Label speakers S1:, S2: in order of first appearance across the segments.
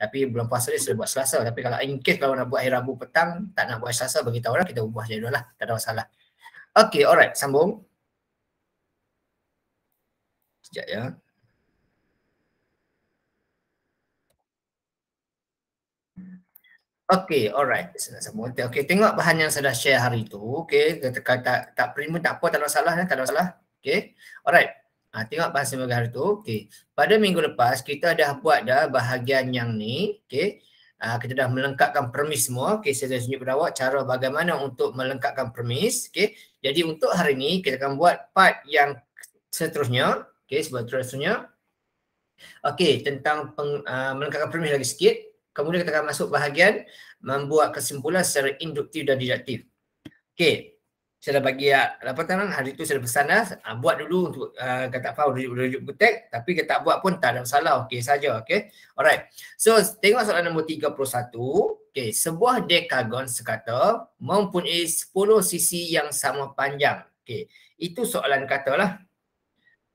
S1: tapi belum puasa ni sudah buat selasa tapi kalau in case kalau nak buat hari Rabu petang tak nak buat selasa bagi tahu orang lah, kita buat jadual lah tak ada masalah okey alright sambung sekejap ya Okay, alright. Senang sambung. Okay, tengok bahan yang saya dah share hari tu. Okay, kata, kata tak, perlu prima, tak apa, tak ada masalah. Eh. Tak ada masalah. Okay, alright. Ha, tengok bahasa sembilan hari tu. Okey. Pada minggu lepas kita dah buat dah bahagian yang ni. Okey. Ha, kita dah melengkapkan permis semua. Okey. Saya dah tunjuk pada cara bagaimana untuk melengkapkan permis. Okey. Jadi untuk hari ini kita akan buat part yang seterusnya. Okey. Sebab Seterusnya. Okey. Tentang peng, uh, melengkapkan permis lagi sikit. Kemudian kita akan masuk bahagian membuat kesimpulan secara induktif dan deduktif. Okey saya dah bagi ah, apa tu hari tu saya dah pesan dah uh, ah, buat dulu untuk uh, ah, kata apa rujuk, rujuk butek tapi kita tak buat pun tak ada masalah okey saja okey alright so tengok soalan nombor 31 okey sebuah dekagon sekata mempunyai 10 sisi yang sama panjang okey itu soalan kata lah.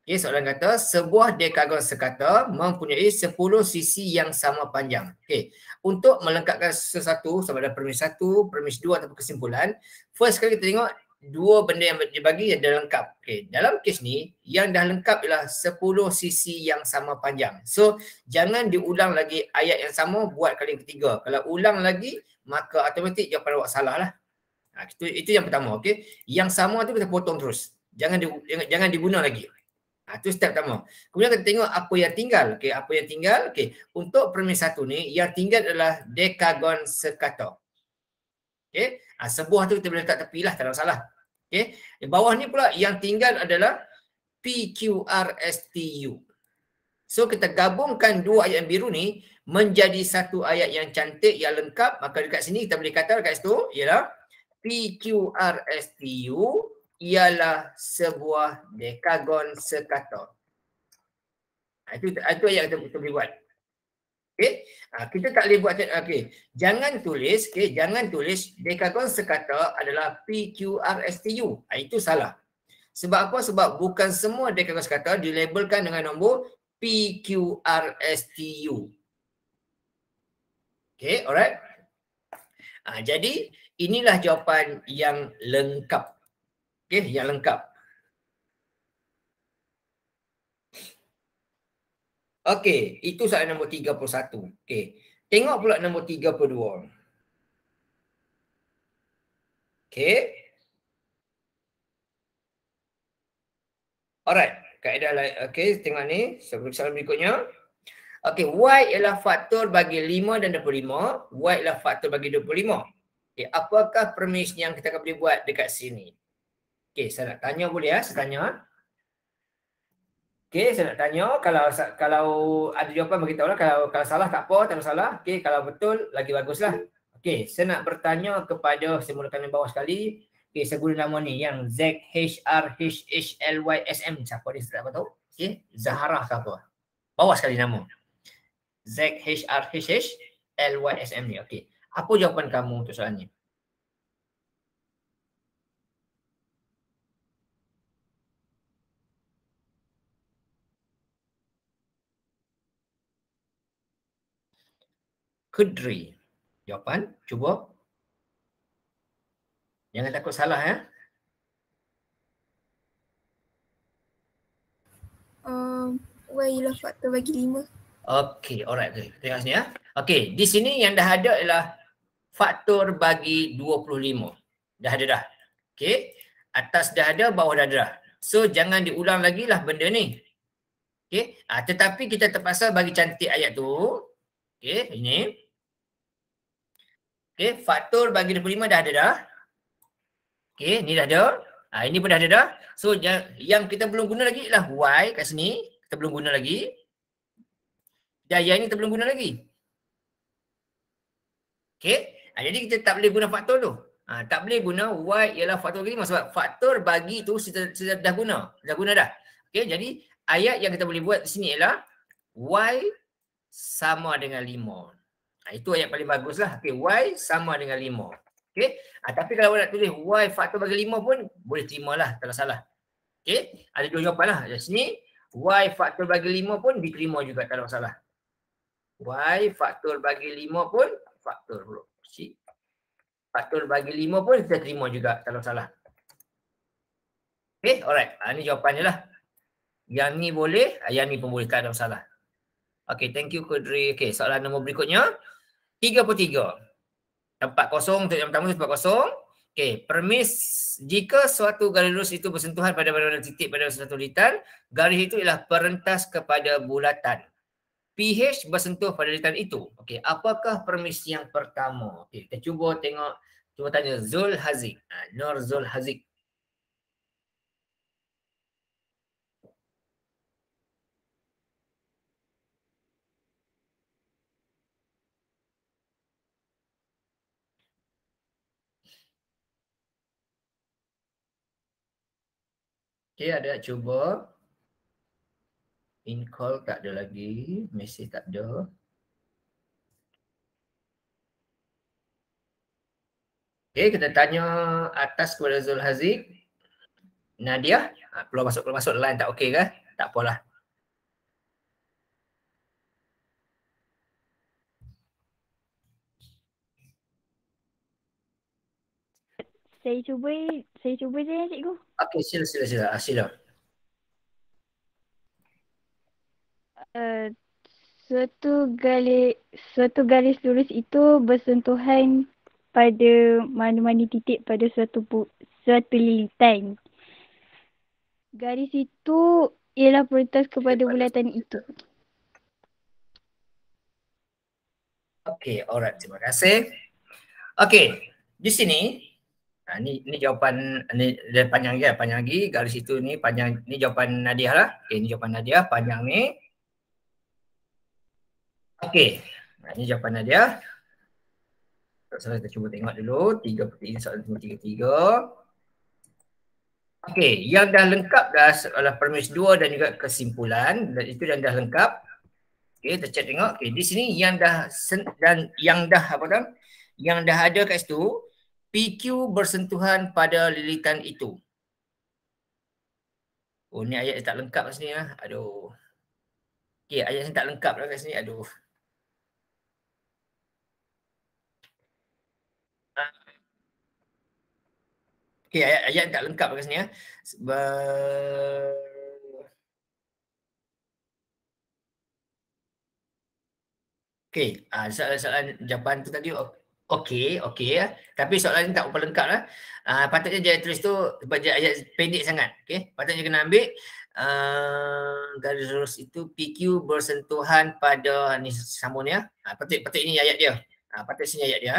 S1: okey soalan kata sebuah dekagon sekata mempunyai 10 sisi yang sama panjang okey untuk melengkapkan sesuatu sama ada permis satu, permis dua atau kesimpulan First sekali kita tengok dua benda yang dia bagi yang dah lengkap. Okay. Dalam kes ni, yang dah lengkap ialah 10 sisi yang sama panjang. So, jangan diulang lagi ayat yang sama buat kali ketiga. Kalau ulang lagi, maka automatik jawapan awak salah lah. Ha, itu, itu yang pertama. Okay. Yang sama tu kita potong terus. Jangan di, jangan, jangan diguna lagi. Ha, itu step pertama. Kemudian kita tengok apa yang tinggal. Okay. Apa yang tinggal. Okay. Untuk premis satu ni, yang tinggal adalah dekagon sekata. Okay. Ha, sebuah tu kita boleh letak tepi lah, tak ada salah. Okey, bawah ni pula yang tinggal adalah PQRSTU. So kita gabungkan dua ayat yang biru ni menjadi satu ayat yang cantik yang lengkap. Maka dekat sini kita boleh kata dekat situ ialah PQRSTU ialah sebuah dekagon sekator. Ha, itu, itu ayat kita, kita boleh buat. Okey. Ah, kita tak boleh buat ah, okey. Jangan tulis, okey, jangan tulis dekagon sekata adalah P Q R S PQRSTU. Ha, ah, itu salah. Sebab apa? Sebab bukan semua dekagon sekata dilabelkan dengan nombor P Q R S T U. Okey, alright. Ha, jadi inilah jawapan yang lengkap. Okey, yang lengkap. Okey, itu soalan nombor 31. Okey. Tengok pula nombor 32. Okey. Alright, kaedah lain. Okey, tengok ni. Sebelum soalan berikutnya. Okey, Y ialah faktor bagi 5 dan 25. Y ialah faktor bagi 25. Okey, apakah permission yang kita akan boleh buat dekat sini? Okey, saya nak tanya boleh ya, saya tanya. Okey, saya nak tanya kalau kalau ada jawapan beritahu lah kalau kalau salah tak apa, tak salah, Okey, kalau betul lagi baguslah. Okey, saya nak bertanya kepada semua rakan bawah sekali. Okey, saya guna nama ni yang Z H R H H L Y S M. Siapa ni saya tak tahu. Okey, Zahara ke Bawah sekali nama. Z H R H H L Y S M ni. Okey. Apa jawapan kamu untuk soalan ni? Kedri. Jawapan, cuba. Jangan takut salah ya. Eh? Um, Wailah faktor bagi lima. Okey, alright. Okay. Tengok sini ya. Eh? di sini yang dah ada ialah faktor bagi dua puluh lima. Dah ada dah. Okay, Atas dah ada, bawah dah ada So, jangan diulang lagi lah benda ni. Okay. Ah, tetapi kita terpaksa bagi cantik ayat tu. Okay, ini. Okey, faktor bagi 25 dah ada dah. Okey, ni dah ada. Ha, ini pun dah ada dah. So yang, kita belum guna lagi ialah y kat sini. Kita belum guna lagi. Dan yang ini kita belum guna lagi. Okey, ha, jadi kita tak boleh guna faktor tu. Ha, tak boleh guna y ialah faktor kelima sebab faktor bagi tu sudah dah guna. Dah guna dah. Okey, jadi ayat yang kita boleh buat di sini ialah y sama dengan 5. Ah, itu ayat paling bagus lah. Okay, y sama dengan lima. Okay. Ha, ah, tapi kalau nak tulis y faktor bagi lima pun boleh terima lah kalau salah. Okay. Ada dua jawapan lah. Di sini y faktor bagi lima pun diterima juga kalau salah. y faktor bagi lima pun faktor pula. Faktor bagi lima pun kita terima juga kalau salah. Okay. Alright. Ha, ah, ini jawapannya lah. Yang ni boleh. Yang ni pun boleh kalau salah. Okay, thank you Kudri. Okay, soalan nombor berikutnya. 33. Tempat kosong untuk yang pertama tempat kosong. Okey, permis jika suatu garis lurus itu bersentuhan pada mana-mana titik pada satu litar, garis itu ialah perentas kepada bulatan. PH bersentuh pada litar itu. Okey, apakah permis yang pertama? Okey, kita cuba tengok cuba tanya Zul Haziq. Ha, Nur Zul Haziq. Okay, ada nak cuba. In call tak ada lagi. Mesej tak ada. Okay, kita tanya atas kepada Zul Haziq. Nadia, ha, keluar masuk, keluar masuk lain tak okey ke? Tak apalah. Saya cuba saya cuba je ya cikgu. Okey, sila sila sila. Ah, sila. Uh, suatu garis suatu garis lurus itu bersentuhan pada mana-mana titik pada suatu suatu satu lintang. Garis itu ialah peritas kepada bulatan itu. Okey, alright. Terima kasih. Okey, di sini Ha, ni, ni jawapan ni dia panjang lagi, kan? panjang lagi. Garis itu ni panjang. Ni jawapan Nadia lah. Okay, ni jawapan Nadia panjang ni. Okey. Ha, ni jawapan Nadia. Tak salah kita cuba tengok dulu. 3 per 3 soalan nombor 33. Okey, yang dah lengkap dah adalah premis 2 dan juga kesimpulan. Dan itu yang dah lengkap. Okey, kita cek tengok. Okey, di sini yang dah dan yang dah apa tu? Yang dah ada kat situ, PQ bersentuhan pada lilitan itu. Oh ni ayat tak lengkap kat sini lah. Aduh. Okay ayat ni tak lengkap lah kat sini. Aduh. Okay ayat, ayat tak lengkap kat sini lah. Okay, uh, ah, soalan, soalan jawapan tu tadi, okay. Oh, Okey, okey ya. Tapi soalan ni tak berapa lengkap lah. Uh, patutnya dia tulis tu sebab ayat pendek sangat. Okey, patutnya kena ambil uh, garis lurus itu PQ bersentuhan pada ni sambung ya. Uh, patut, patut ini ayat dia. Uh, patut sini ayat dia. Ya.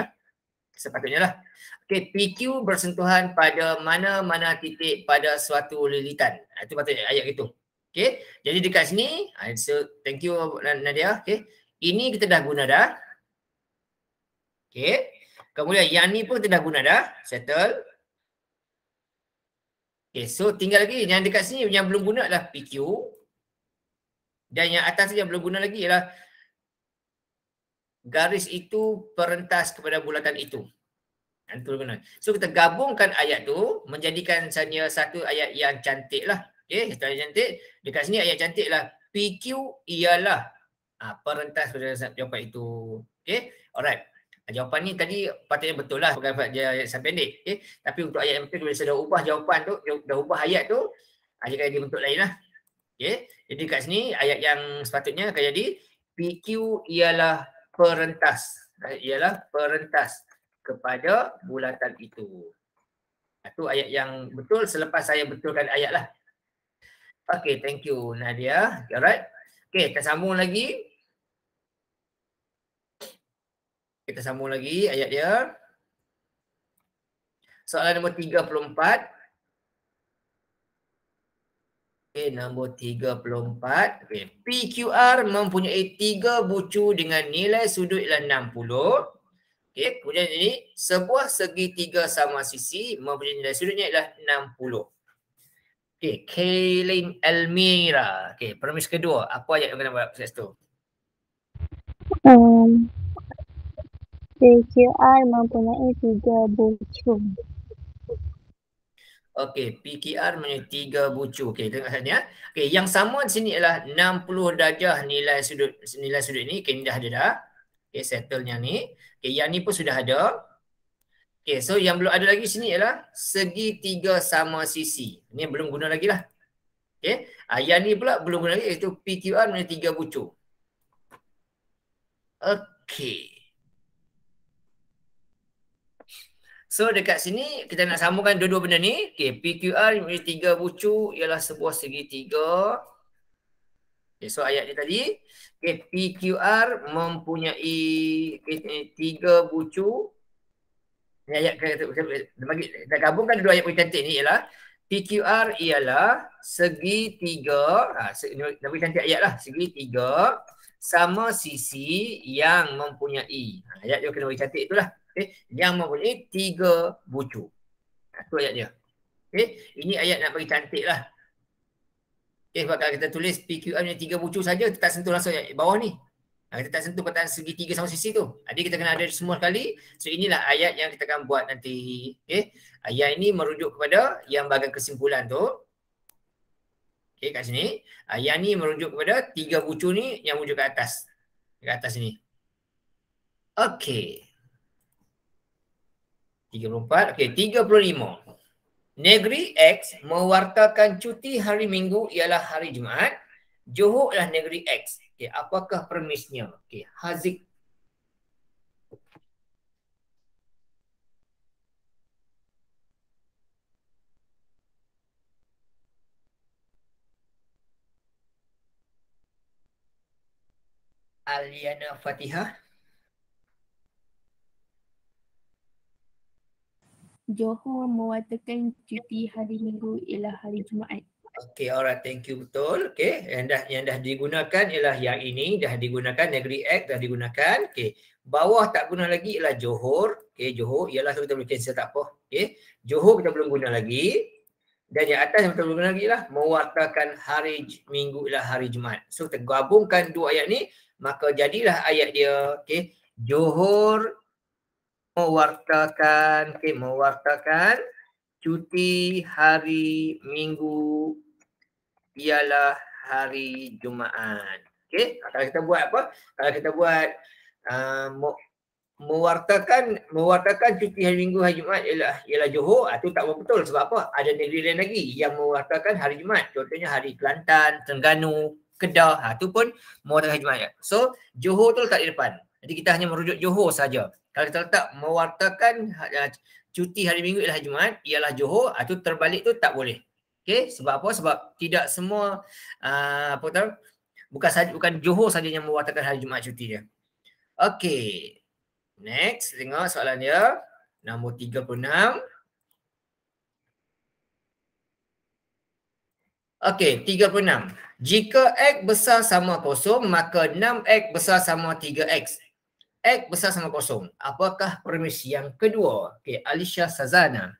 S1: Sepatutnya lah. Okey, PQ bersentuhan pada mana-mana titik pada suatu lilitan. Uh, itu patutnya ayat itu. Okey, jadi dekat sini, uh, so thank you Nadia. Okey, ini kita dah guna dah. Okay. Kemudian yang ni pun kita dah guna dah. Settle. Okay, so tinggal lagi yang dekat sini yang belum guna adalah PQ. Dan yang atas yang belum guna lagi ialah garis itu perentas kepada bulatan itu. So kita gabungkan ayat tu menjadikan hanya satu ayat yang cantik lah. Okay, satu ayat cantik. Dekat sini ayat cantik lah. PQ ialah ha, perentas kepada jawapan itu. Okay, alright. Jawapan ni tadi patutnya betul lah bukan dia ayat yang pendek. Okay? Tapi untuk ayat yang betul, saya dah ubah jawapan tu, dah ubah ayat tu, ah, dia kaya jadi bentuk lain lah. Okay? Jadi kat sini ayat yang sepatutnya akan jadi PQ ialah perentas. Ialah perentas kepada bulatan itu. Itu ah, ayat yang betul selepas saya betulkan ayat lah. Okay, thank you Nadia. Alright. Okay, kita sambung lagi. Kita sambung lagi ayat dia. Soalan nombor 34. Okay, nombor 34. Okay. PQR mempunyai tiga bucu dengan nilai sudut ialah 60. Okay, kemudian ini sebuah segi tiga sama sisi mempunyai nilai sudutnya ialah 60. Okay, Kaylin Elmira. Okay, permis kedua. Apa ayat yang kena buat pasal itu? Um, PQR mempunyai tiga bucung. Okey, PQR mempunyai tiga bucu. Okey, tengok sini ya. Okey, yang sama di sini ialah 60 darjah nilai sudut nilai sudut ini. kena okay, dah ada dah. Okey, settle yang ni. Okey, yang ni pun sudah ada. Okey, so yang belum ada lagi sini ialah segi tiga sama sisi. Ini belum guna lagi lah. Okey, ah, yang ni pula belum guna lagi iaitu PQR mempunyai tiga bucu. Okey. So dekat sini kita nak sambungkan dua-dua benda ni. Okay, PQR ini tiga bucu ialah sebuah segitiga. Okay, so ayat dia tadi. Okay, PQR mempunyai okay, tiga bucu. Ini ayat kan kita bagi dah gabungkan dua ayat cantik ni ialah PQR ialah segitiga. Ha, dah bagi cantik ayat lah. Segitiga sama sisi yang mempunyai. Ha, ayat dia kena bagi cantik itulah. Okay. Yang mempunyai tiga bucu. Satu ayat dia. Okay. Ini ayat nak bagi cantik lah. Okay, sebab kalau kita tulis PQR punya tiga bucu saja, kita tak sentuh langsung ayat bawah ni. Ha, kita tak sentuh perkataan segi tiga sama sisi tu. Ha, jadi kita kena ada semua kali. So inilah ayat yang kita akan buat nanti. Okay. Ayat ini merujuk kepada yang bahagian kesimpulan tu. Okay kat sini. Ayat ni merujuk kepada tiga bucu ni yang muncul kat atas. Kat atas ni. Okay. 34. Okey, 35. Negeri X mewartakan cuti hari Minggu ialah hari Jumaat. Johor adalah negeri X. Okey, apakah permisnya? Okey, Haziq. Aliana Fatihah. Johor mewatakan cuti hari minggu ialah hari Jumaat. Okay, alright. Thank you. Betul. Okay. Yang dah, yang dah digunakan ialah yang ini. Dah digunakan. Negeri Act dah digunakan. Okay. Bawah tak guna lagi ialah Johor. Okay, Johor. Ialah kita boleh cancel tak apa. Okay. Johor kita belum guna lagi. Dan yang atas yang kita belum guna lagi ialah mewartakan hari minggu ialah hari Jumaat. So, kita gabungkan dua ayat ni. Maka jadilah ayat dia. Okay. Johor mewartakan okay, mewartakan cuti hari minggu ialah hari Jumaat. Okey, kalau kita buat apa? Kalau kita buat uh, mewartakan mewartakan cuti hari Minggu hari Jumaat ialah ialah Johor itu ah, tak betul sebab apa ada negeri lain lagi yang mewartakan hari Jumaat contohnya hari Kelantan, Terengganu, Kedah ha tu pun mewartakan hari Jumaat. So Johor tu tak di depan. Jadi kita hanya merujuk Johor saja. Kalau kita letak mewartakan uh, cuti hari Minggu ialah Jumaat, ialah Johor, itu ha, terbalik tu tak boleh. Okey, sebab apa? Sebab tidak semua uh, apa tahu bukan sahaja, bukan Johor saja yang mewartakan hari Jumaat cuti dia. Okey. Next, tengok soalan dia. Nombor 36. Okey, 36. Jika X besar sama kosong, maka 6X besar sama 3X. X besar sama kosong. Apakah premis yang kedua? Okey, Alicia Sazana.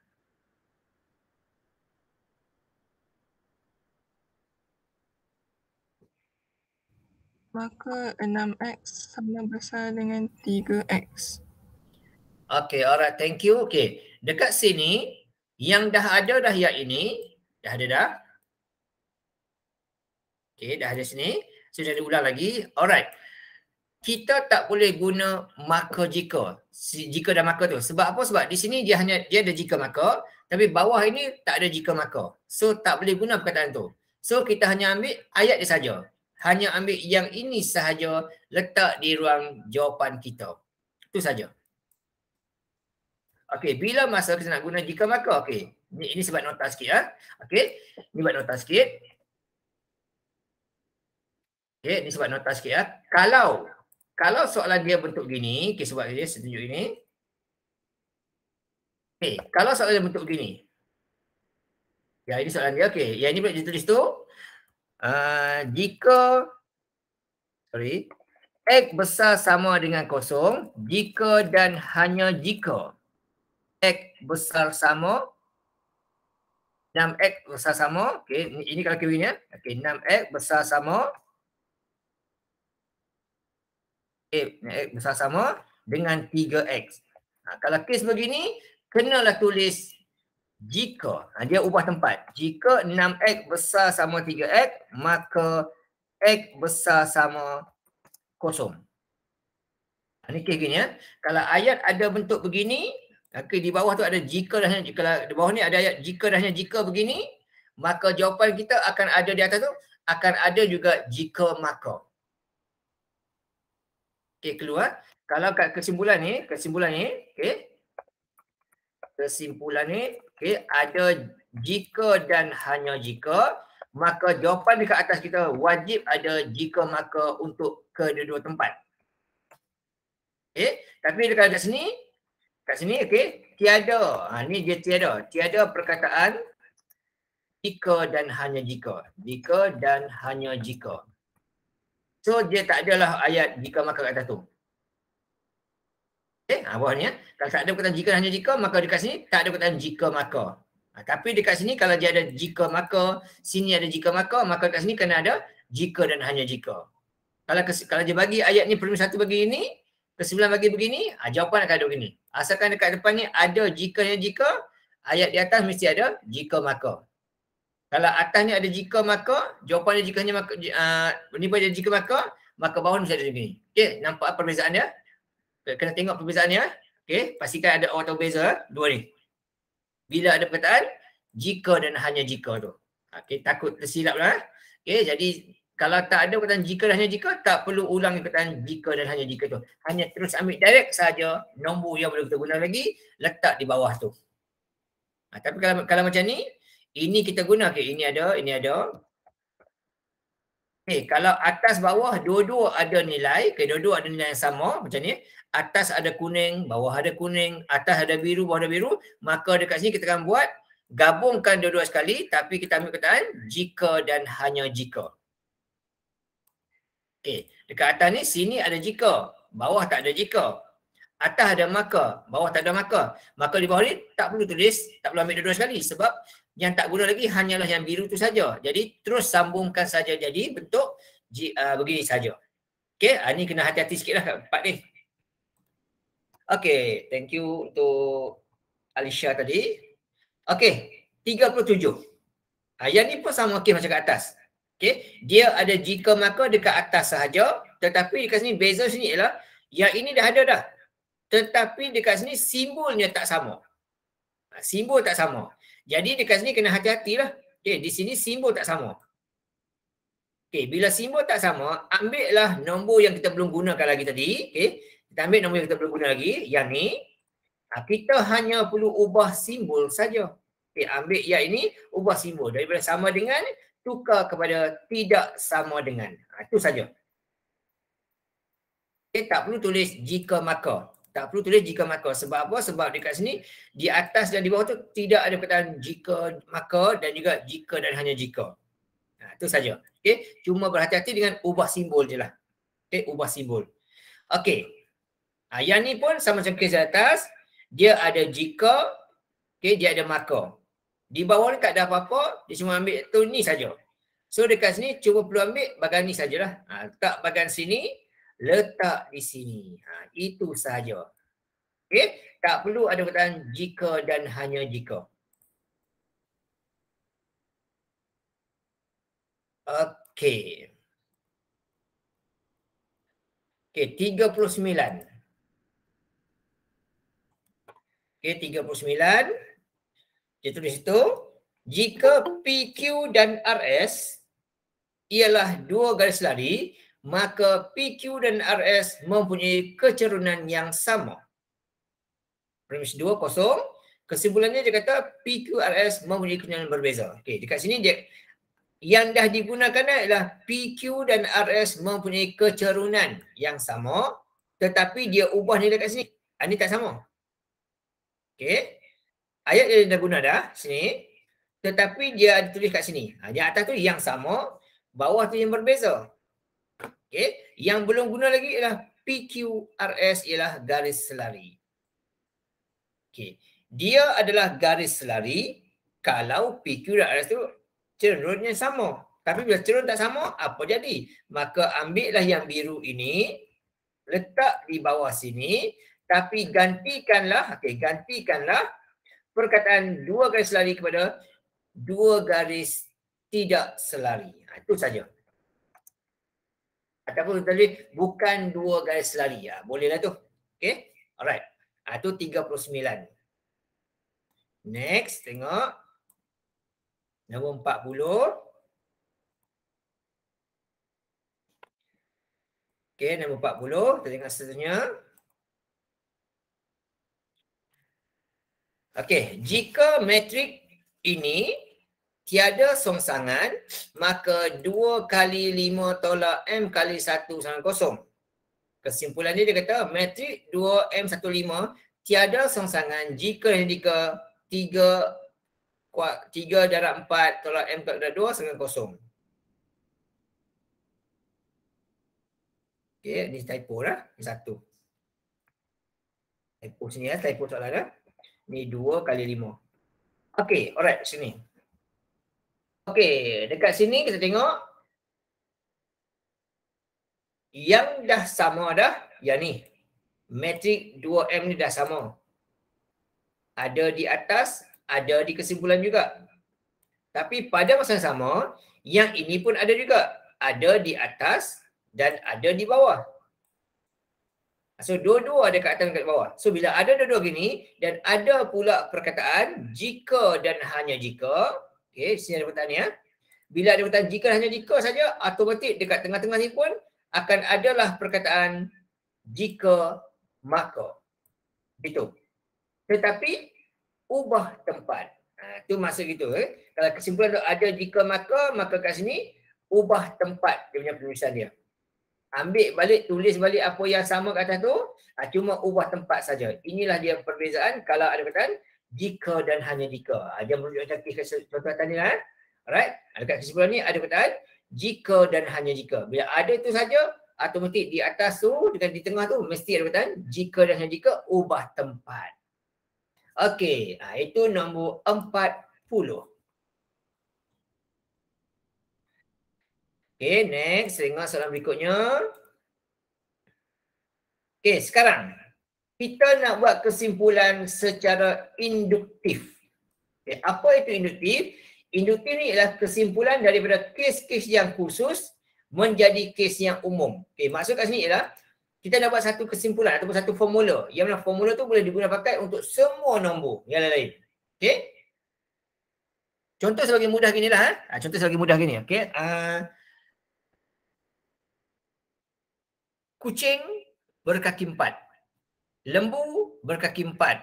S1: Maka 6X sama besar dengan 3X. Okey, alright. Thank you. Okey, dekat sini yang dah ada dah yang ini. Dah ada dah. Okey, dah ada sini. So, jadi ulang lagi. Alright kita tak boleh guna maka jika jika dan maka tu sebab apa sebab di sini dia hanya dia ada jika maka tapi bawah ini tak ada jika maka so tak boleh guna perkataan tu so kita hanya ambil ayat dia saja hanya ambil yang ini sahaja letak di ruang jawapan kita itu saja okey bila masa kita nak guna jika maka okey ini, ini sebab nota sikit ha? okey ini buat nota sikit okey ini sebab nota sikit ya. Kalau kalau soalan dia bentuk gini, okay, sebab dia setuju ini. Okay, kalau soalan dia bentuk gini. Ya, ini soalan dia. Okay. Yang ini boleh ditulis tu. Uh, jika sorry, X besar sama dengan kosong, jika dan hanya jika X besar sama 6 X besar sama, okay, ini kalau kira ni, okay, 6X besar sama x besar sama dengan 3x. Ha, kalau kes begini, kenalah tulis jika. Ha, dia ubah tempat. Jika 6x besar sama 3x, maka x besar sama kosong. Ini ha, kes begini. Ya. Kalau ayat ada bentuk begini, okay, di bawah tu ada jika dahnya. Kalau di bawah ni ada ayat jika dahnya jika begini, maka jawapan kita akan ada di atas tu, akan ada juga jika maka okay, keluar. Kalau kat kesimpulan ni, kesimpulan ni, okay. Kesimpulan ni, okay, ada jika dan hanya jika, maka jawapan dekat atas kita wajib ada jika maka untuk kedua-dua tempat. Okay, tapi dekat kat sini, kat sini, okay, tiada. Ha, ni dia tiada. Tiada perkataan jika dan hanya jika. Jika dan hanya jika. So dia tak adalah ayat jika maka kat atas tu. Okey, ha, bawah ni ya. Eh. Kalau tak ada perkataan jika hanya jika, maka dekat sini tak ada perkataan jika maka. Ha, tapi dekat sini kalau dia ada jika maka, sini ada jika maka, maka dekat sini kena ada jika dan hanya jika. Kalau kes, kalau dia bagi ayat ni perlu satu bagi ini, kesembilan bagi begini, ha, jawapan akan ada begini. Asalkan dekat depan ni ada jika dan jika, ayat di atas mesti ada jika maka. Kalau atasnya ada jika maka, jawapan dia hanya maka, uh, ni pun ada jika maka, maka bawah ni ada ni. Okey, nampak apa perbezaannya? Kena tengok perbezaannya. Okey, pastikan ada orang tahu beza dua ni. Bila ada perkataan, jika dan hanya jika tu. Okey, takut tersilap lah. Eh. Okey, jadi kalau tak ada perkataan jika dan hanya jika, tak perlu ulang perkataan jika dan hanya jika tu. Hanya terus ambil direct saja nombor yang boleh kita guna lagi, letak di bawah tu. Ha, tapi kalau kalau macam ni, ini kita guna. Okay, ini ada, ini ada. Okay, kalau atas bawah dua-dua ada nilai. Okay, dua-dua ada nilai yang sama macam ni. Atas ada kuning, bawah ada kuning, atas ada biru, bawah ada biru. Maka dekat sini kita akan buat gabungkan dua-dua sekali tapi kita ambil kataan jika dan hanya jika. Okay, dekat atas ni sini ada jika, bawah tak ada jika. Atas ada maka, bawah tak ada maka. Maka di bawah ni tak perlu tulis, tak perlu ambil dua-dua sekali sebab yang tak guna lagi hanyalah yang biru tu saja. Jadi terus sambungkan saja jadi bentuk uh, begini saja. Okey, uh, ah, ni kena hati-hati sikitlah kat part ni. Okey, thank you untuk Alicia tadi. Okey, 37. Uh, yang ni pun sama okey macam kat atas. Okey, dia ada jika maka dekat atas sahaja tetapi dekat sini beza sini ialah yang ini dah ada dah. Tetapi dekat sini simbolnya tak sama. Ah, simbol tak sama. Jadi dekat sini kena hati lah. Okay, di sini simbol tak sama. Okay, bila simbol tak sama, ambillah nombor yang kita belum gunakan lagi tadi. Okay, kita ambil nombor yang kita belum guna lagi, yang ni. Ha, kita hanya perlu ubah simbol saja. Okay, ambil yang ini, ubah simbol. Daripada sama dengan, tukar kepada tidak sama dengan. Itu ha, saja. Okay, tak perlu tulis jika maka tak perlu tulis jika maka. Sebab apa? Sebab dekat sini di atas dan di bawah tu tidak ada perkataan jika maka dan juga jika dan hanya jika. Ha, itu saja. Okey. Cuma berhati-hati dengan ubah simbol je lah. Okey. Ubah simbol. Okey. Ha, yang ni pun sama macam kes di atas. Dia ada jika. Okey. Dia ada maka. Di bawah ni tak ada apa-apa. Dia cuma ambil tu ni saja. So dekat sini cuba perlu ambil bagian ni sajalah. Ha, tak bagian sini letak di sini. Ha, itu sahaja. Okay? Tak perlu ada perkataan jika dan hanya jika. Okey. Okey, 39. Okey, 39. Dia tulis itu. Jika PQ dan RS ialah dua garis lari, maka PQ dan RS mempunyai kecerunan yang sama. Premis 2 kosong. Kesimpulannya dia kata PQ RS mempunyai kecerunan berbeza. Okey, dekat sini dia yang dah digunakan adalah PQ dan RS mempunyai kecerunan yang sama tetapi dia ubah nilai dekat sini. Ah, ini tak sama. Okey. Ayat yang dah guna dah sini tetapi dia ditulis kat sini. Ha, di atas tu yang sama, bawah tu yang berbeza. Okey, yang belum guna lagi ialah PQRS ialah garis selari. Okey, dia adalah garis selari kalau PQ dan RS itu cerunnya sama. Tapi bila cerun tak sama, apa jadi? Maka ambillah yang biru ini, letak di bawah sini, tapi gantikanlah, okey, gantikanlah perkataan dua garis selari kepada dua garis tidak selari. Ha, itu saja ataupun kita boleh bukan dua garis lari ya bolehlah tu okay? alright ah tu 39 next tengok nombor 40 Okay, nombor 40 kita tengok seterusnya Okay, jika matrik ini tiada songsangan maka 2 kali 5 tolak M kali 1 sama kosong. Kesimpulan dia dia kata matrik 2M15 tiada songsangan jika indika 3 3 darab 4 tolak M darab 2 sama kosong. Okay, ni typo lah. Satu. Typo sini lah, typo soalan lah. Ni 2 kali 5. Okey, alright, sini. Okey, dekat sini kita tengok yang dah sama dah, yang ni. Matrik 2M ni dah sama. Ada di atas, ada di kesimpulan juga. Tapi pada masa yang sama, yang ini pun ada juga. Ada di atas dan ada di bawah. So, dua-dua ada kat atas dan kat bawah. So, bila ada dua-dua gini dan ada pula perkataan jika dan hanya jika, Okey, sini ada pertanyaan ya. Bila ada pertanyaan jika hanya jika saja, automatik dekat tengah-tengah ni pun akan adalah perkataan jika maka. itu. Tetapi ubah tempat. Ha, tu masa gitu. Eh. Kalau kesimpulan tu ada jika maka, maka kat sini ubah tempat dia punya penulisan dia. Ambil balik, tulis balik apa yang sama kat atas tu. Ha, cuma ubah tempat saja. Inilah dia perbezaan kalau ada pertanyaan jika dan hanya jika. Ah, dia merujuk macam kes contoh tadi kan. Alright. Ah, dekat kesimpulan ni ada perkataan jika dan hanya jika. Bila ada itu saja automatik di atas tu dengan di tengah tu mesti ada perkataan jika dan hanya jika ubah tempat. Okey. Ha, itu nombor empat puluh. Okay, next. Dengar soalan berikutnya. Okay, sekarang kita nak buat kesimpulan secara induktif. Okay, ya, apa itu induktif? Induktif ni ialah kesimpulan daripada kes-kes yang khusus menjadi kes yang umum. Okay, maksud kat sini ialah kita dapat satu kesimpulan ataupun satu formula. Yang mana formula tu boleh digunakan untuk semua nombor yang lain-lain. Okay? Contoh sebagai mudah gini lah. Eh. Ha? Contoh sebagai mudah gini. Okay? Uh, ha, kucing berkaki empat lembu berkaki empat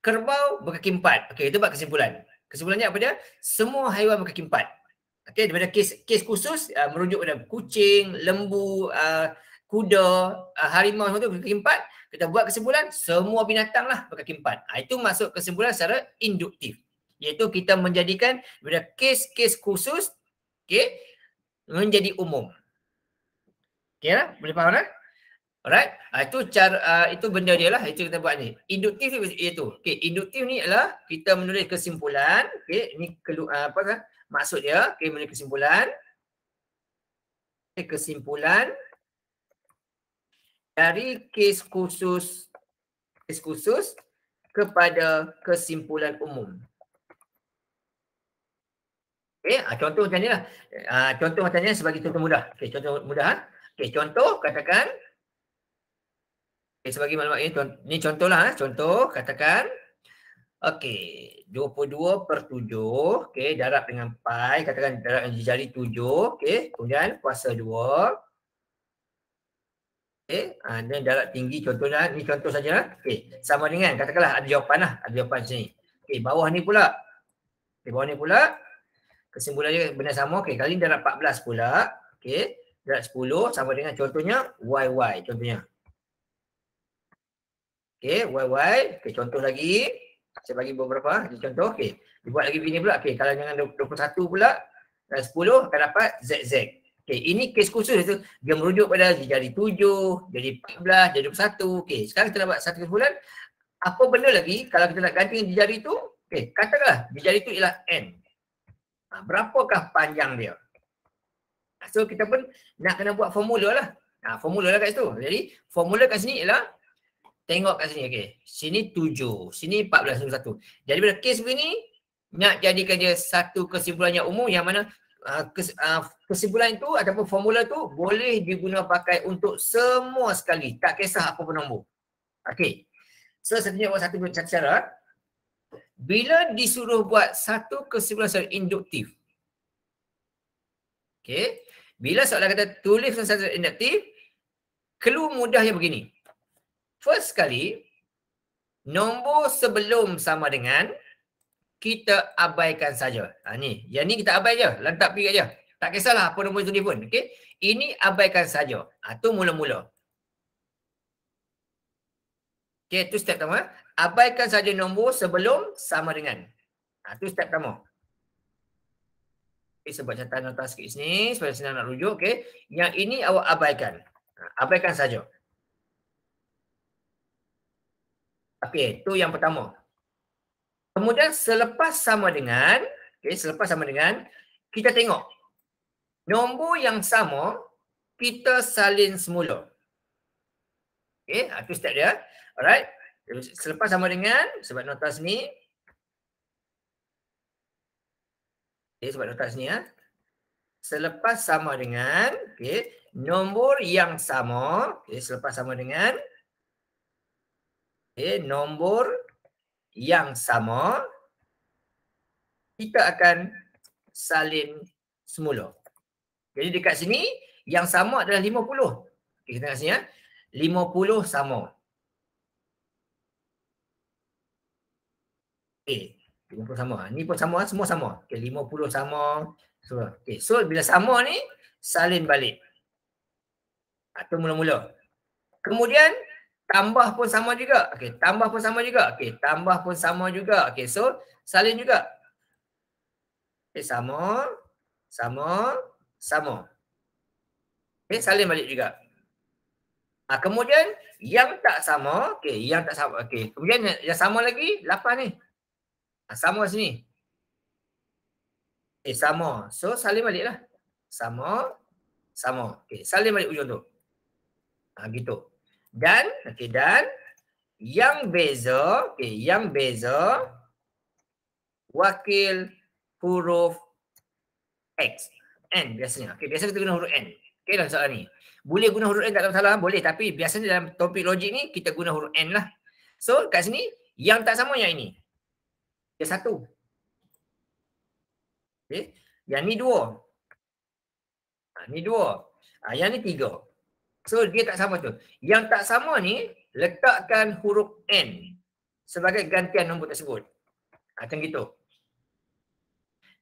S1: kerbau berkaki empat okey itu buat kesimpulan kesimpulannya apa dia semua haiwan berkaki empat okey daripada kes kes khusus uh, merujuk pada kucing lembu uh, kuda uh, harimau semua tu berkaki empat kita buat kesimpulan semua binatang lah berkaki empat ha, itu masuk kesimpulan secara induktif iaitu kita menjadikan daripada kes-kes khusus okey menjadi umum okeylah ya? boleh faham tak ya? lah? Alright, ha, itu cara uh, itu benda dia lah itu kita buat ni. Induktif iaitu. Okay, induktif ni adalah kita menulis kesimpulan, Okay, ni kelu, uh, apa kan? maksud dia, Okay, menulis kesimpulan. Okay, kesimpulan dari kes khusus kes khusus kepada kesimpulan umum. Okay, ha, contoh macam ni lah. Ha, contoh macam ni lah sebagai contoh mudah. Okay, contoh mudah. Okay, contoh katakan Okay, sebagai maklumat ini, ini contohlah. Eh, contoh, katakan. Okey, 22 per 7. Okey, darab dengan pi. Katakan darab dengan jari 7. Okey, kemudian kuasa 2. Okey, ha, dan darab tinggi contohnya. Ini contoh saja Okey, sama dengan. Katakanlah ada lah Ada jawapan sini. Okey, bawah ni pula. Okey, bawah ni pula. Kesimpulannya benda sama. Okey, kali ni darab 14 pula. Okey, darab 10 sama dengan contohnya YY. Contohnya. Okay, YY. Okay, contoh lagi. Saya bagi beberapa. Jadi ah, contoh, okay. Dia buat lagi begini pula. Okay, kalau dengan 21 pula, dan eh, 10 akan dapat Z. Okay, ini kes khusus itu. Dia merujuk pada jadi 7, jadi 14, jadi 21. Okay, sekarang kita dapat satu kesimpulan. Apa benda lagi kalau kita nak ganti di jari itu? Okay, katakanlah jari itu ialah N. Ah, berapakah panjang dia? Ah, so kita pun nak kena buat formula lah. Ha, formula lah kat situ. Jadi formula kat sini ialah Tengok kat sini okey. Sini 7, sini satu. Jadi bila kes begini nak jadikan dia satu kesimpulan yang umum yang mana uh, uh, kesimpulan itu ataupun formula tu boleh diguna pakai untuk semua sekali. Tak kisah apa pun nombor. Okey. So saya tunjuk satu satu syarat. Bila disuruh buat satu kesimpulan secara induktif. okay? Bila soalan kata tulis secara induktif, clue mudahnya begini. First sekali, nombor sebelum sama dengan kita abaikan saja. Ha, ni. Yang ni kita abaikan je. Letak pikir je. Tak kisahlah apa nombor sendiri pun. Okay? Ini abaikan saja. Ha, tu mula-mula. Okay, tu step pertama. Abaikan saja nombor sebelum sama dengan. Ha, tu step pertama. Okay, sebab catatan atas sikit sini. Sebab senang nak rujuk. Okay. Yang ini awak abaikan. Ha, abaikan saja. Okey, eh, itu yang pertama. Kemudian selepas sama dengan, okey, selepas sama dengan, kita tengok nombor yang sama kita salin semula. Okey, itu ha, step dia. Alright. Selepas sama dengan sebab nota sini. Okey, sebab nota sini ya. Selepas sama dengan, okey, nombor yang sama, okey, selepas sama dengan okay, eh, nombor yang sama, kita akan salin semula. Jadi dekat sini, yang sama adalah 50. Okay, kita tengok sini ya. 50 sama. Okey. 50 sama. Ni pun sama. Semua sama. Okey. 50 sama. So, okay. so bila sama ni, salin balik. Atau mula-mula. Kemudian, tambah pun sama juga. Okey, tambah pun sama juga. Okey, tambah pun sama juga. Okey, so salin juga. Okey, sama, sama, sama. Okey, salin balik juga. Ah kemudian yang tak sama, okey, yang tak sama. Okey, kemudian yang, sama lagi lapan ni. Ha, sama sini. Okey, eh, sama. So salin baliklah. Sama, sama. Okey, salin balik ujung tu. Ah gitu dan okey dan yang beza okey yang beza wakil huruf x n biasanya okey biasa kita guna huruf n okey dalam soalan ni boleh guna huruf n tak ada masalah boleh tapi biasanya dalam topik logik ni kita guna huruf n lah so kat sini yang tak sama yang ini yang satu okey yang ni dua ha, ni dua ha, yang ni tiga So dia tak sama tu. Yang tak sama ni letakkan huruf N sebagai gantian nombor tersebut. Ha, macam gitu.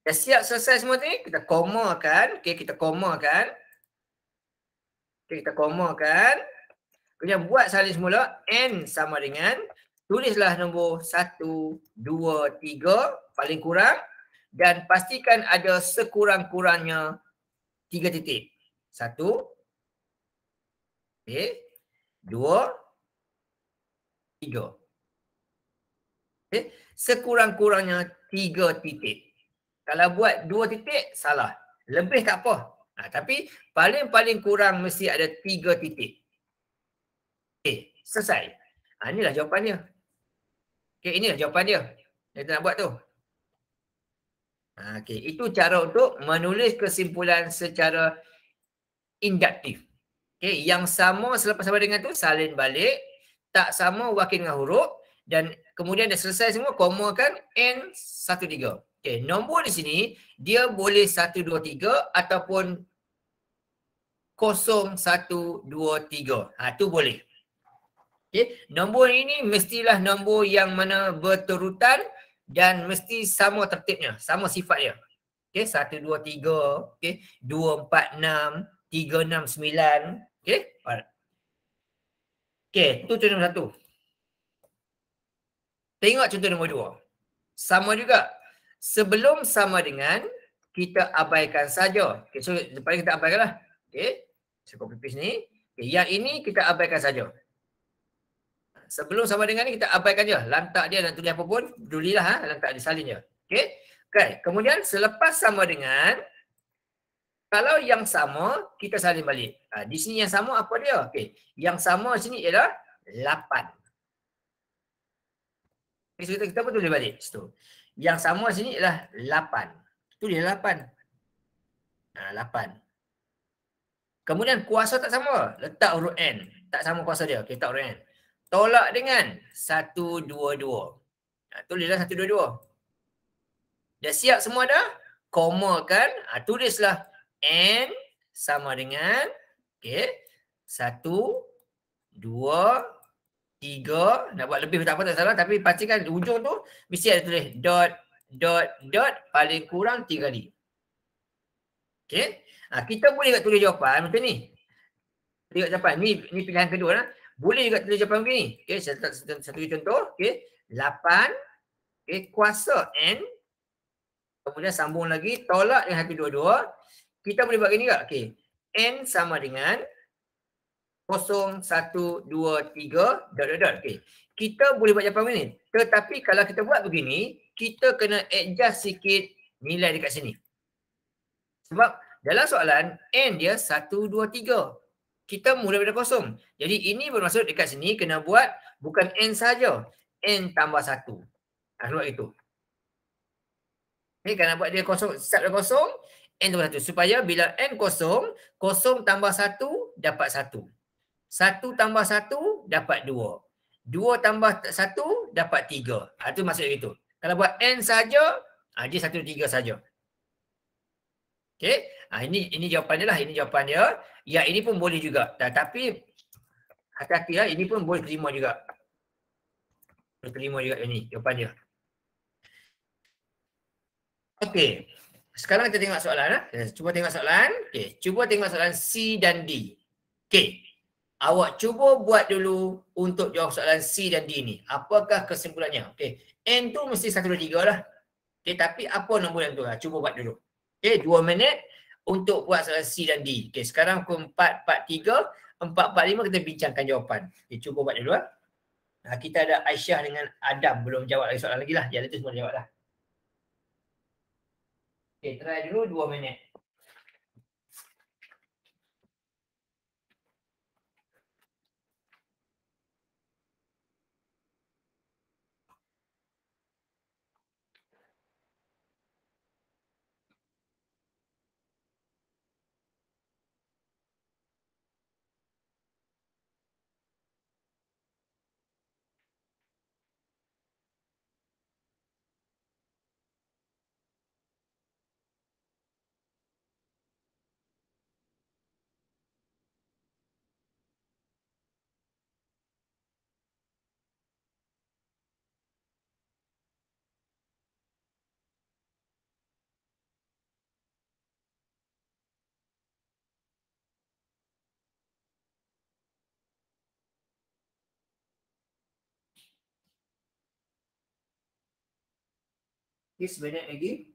S1: Dah siap selesai semua tu ni? Kita komakan. Okay, kita komakan. Okay, kita kan? Kemudian buat salin semula. N sama dengan. Tulislah nombor 1, 2, 3. Paling kurang. Dan pastikan ada sekurang-kurangnya 3 titik. 1, Okey. Dua. Tiga. Okey. Sekurang-kurangnya tiga titik. Kalau buat dua titik, salah. Lebih tak apa. Ha, tapi paling-paling kurang mesti ada tiga titik. Okey. Selesai. Ha, inilah jawapannya. Okey. Inilah jawapannya. Yang kita nak buat tu. Ha, okey, itu cara untuk menulis kesimpulan secara induktif. Okey, eh, yang sama selepas sama dengan tu salin balik. Tak sama wakil dengan huruf. Dan kemudian dah selesai semua, koma kan N13. Okey, nombor di sini, dia boleh 123 ataupun 0123. Ha, tu boleh. Okey, nombor ini mestilah nombor yang mana berterutan dan mesti sama tertibnya, sama sifatnya. Okey, 123, okey, 246, 369, Okey. Okey, tu contoh nombor satu. Tengok contoh nombor dua. Sama juga. Sebelum sama dengan, kita abaikan saja. Okey, so depan kita abaikanlah. Okay, Saya copy paste ni. Okay, yang ini kita abaikan saja. Sebelum sama dengan ni kita abaikan je. Lantak dia dan tulis apa pun, pedulilah ha, lantak dia salin je. Okey. Okay. Kemudian selepas sama dengan, kalau yang sama kita saling balik. Ha, di sini yang sama apa dia? Okey. Yang sama sini ialah 8. Okay, so kita kita betul balik situ. Yang sama sini ialah 8. Tu dia 8. Ha, 8. Kemudian kuasa tak sama. Letak huruf n. Tak sama kuasa dia. Okey, tak huruf n. Tolak dengan 1 2 2. Ha, tulislah 1 2 2. Dah siap semua dah? Koma kan? Ha, tulislah N sama dengan okay, satu, dua, tiga. Nak buat lebih tak apa tak salah tapi pastikan hujung tu mesti ada tulis dot, dot, dot paling kurang tiga kali. Okay. Ha, kita boleh juga tulis jawapan macam ni. Tengok jawapan. Ni, ni pilihan kedua lah. Boleh juga tulis jawapan begini. Okay, saya letak satu, satu contoh. Okay. 8 okay, kuasa N. Kemudian sambung lagi. Tolak dengan hati dua-dua kita boleh buat gini tak? Okey. N sama dengan 0, 1, 2, 3, dot, dot, dot. Okay. Kita boleh buat jawapan begini. Tetapi kalau kita buat begini, kita kena adjust sikit nilai dekat sini. Sebab dalam soalan, N dia 1, 2, 3. Kita mula pada kosong. Jadi ini bermaksud dekat sini kena buat bukan N saja, N tambah 1. Ah, sebab itu. Ini kena buat dia kosong, start dari kosong n tambah 1. Supaya bila n kosong, kosong tambah 1 dapat 1. 1 tambah 1 dapat 2. 2 tambah 1 dapat 3. Ha, itu maksudnya begitu. Kalau buat n saja, ha, dia 1 3 saja. Okey. Ha, ini ini jawapannya lah. Ini jawapannya. Ya, ini pun boleh juga. Tapi, hati-hati lah. Ini pun boleh terima juga. Boleh terima juga yang ini. Jawapannya. Okey. Sekarang kita tengok soalan. Ha? Cuba tengok soalan. Okay. Eh, cuba tengok soalan C dan D. Okay. Awak cuba buat dulu untuk jawab soalan C dan D ni. Apakah kesimpulannya? Okay. N tu mesti 1, 2, 3 lah. Okay. Tapi apa nombor yang tu? Ha? Cuba buat dulu. Okay. dua minit untuk buat soalan C dan D. Okay. Sekarang pukul 4, 4, 3. 4, 4, 5 kita bincangkan jawapan. Okay. Cuba buat dulu lah. Kita ada Aisyah dengan Adam. Belum jawab lagi soalan lagi lah. Yang tu semua jawab lah. Okay, try dulu 2 minit. Yes, banyak lagi.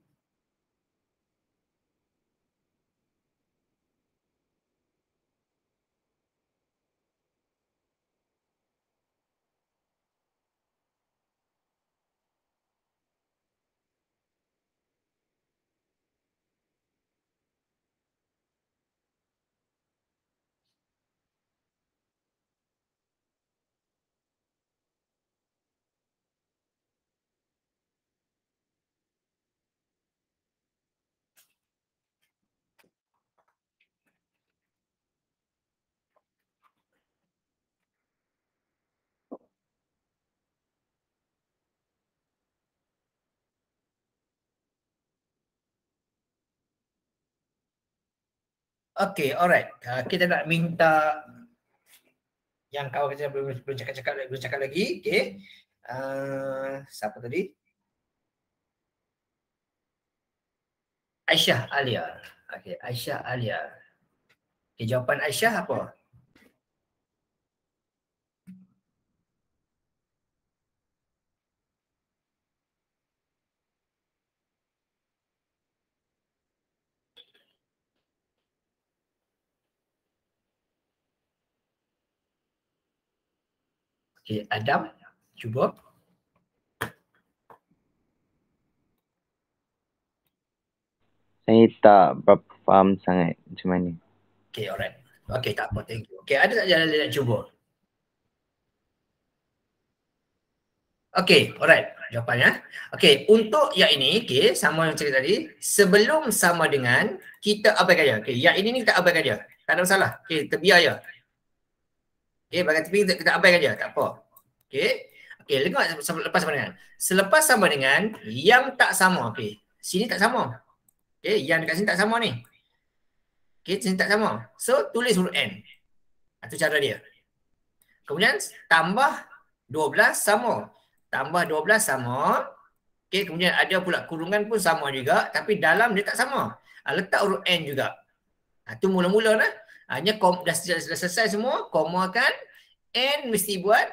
S1: Okay, alright. Uh, kita nak minta yang kau kerja belum belum cakap cakap belum cakap lagi. Okay. Uh, siapa tadi? Aisyah Alia. Okay, Aisyah Alia. Okay, jawapan Aisyah apa? Okay, Adam, cuba. Saya tak faham sangat macam mana. Okay, alright. Okay, tak apa. Thank you. Okay, ada tak jalan lain nak cuba? Okay, alright. Jawapannya. Okay, untuk yang ini, okay, sama yang cerita tadi. Sebelum sama dengan, kita abaikan dia. Okay, yang ini ni kita abaikan dia. Tak ada masalah. Okay, kita biar Okey, bagi tepi kita, kita abaikan je, tak apa. Okey. Okey, tengok lepas sama dengan. Selepas sama dengan yang tak sama. Okey. Sini tak sama. Okey, yang dekat sini tak sama ni. Okey, sini tak sama. So, tulis huruf N. Itu cara dia. Kemudian, tambah 12 sama. Tambah 12 sama. Okey, kemudian ada pula kurungan pun sama juga. Tapi dalam dia tak sama. Ah, letak huruf N juga. Itu ah, mula-mula dah. -mula, hanya kom, dah, dah, dah selesai semua, koma kan. And mesti buat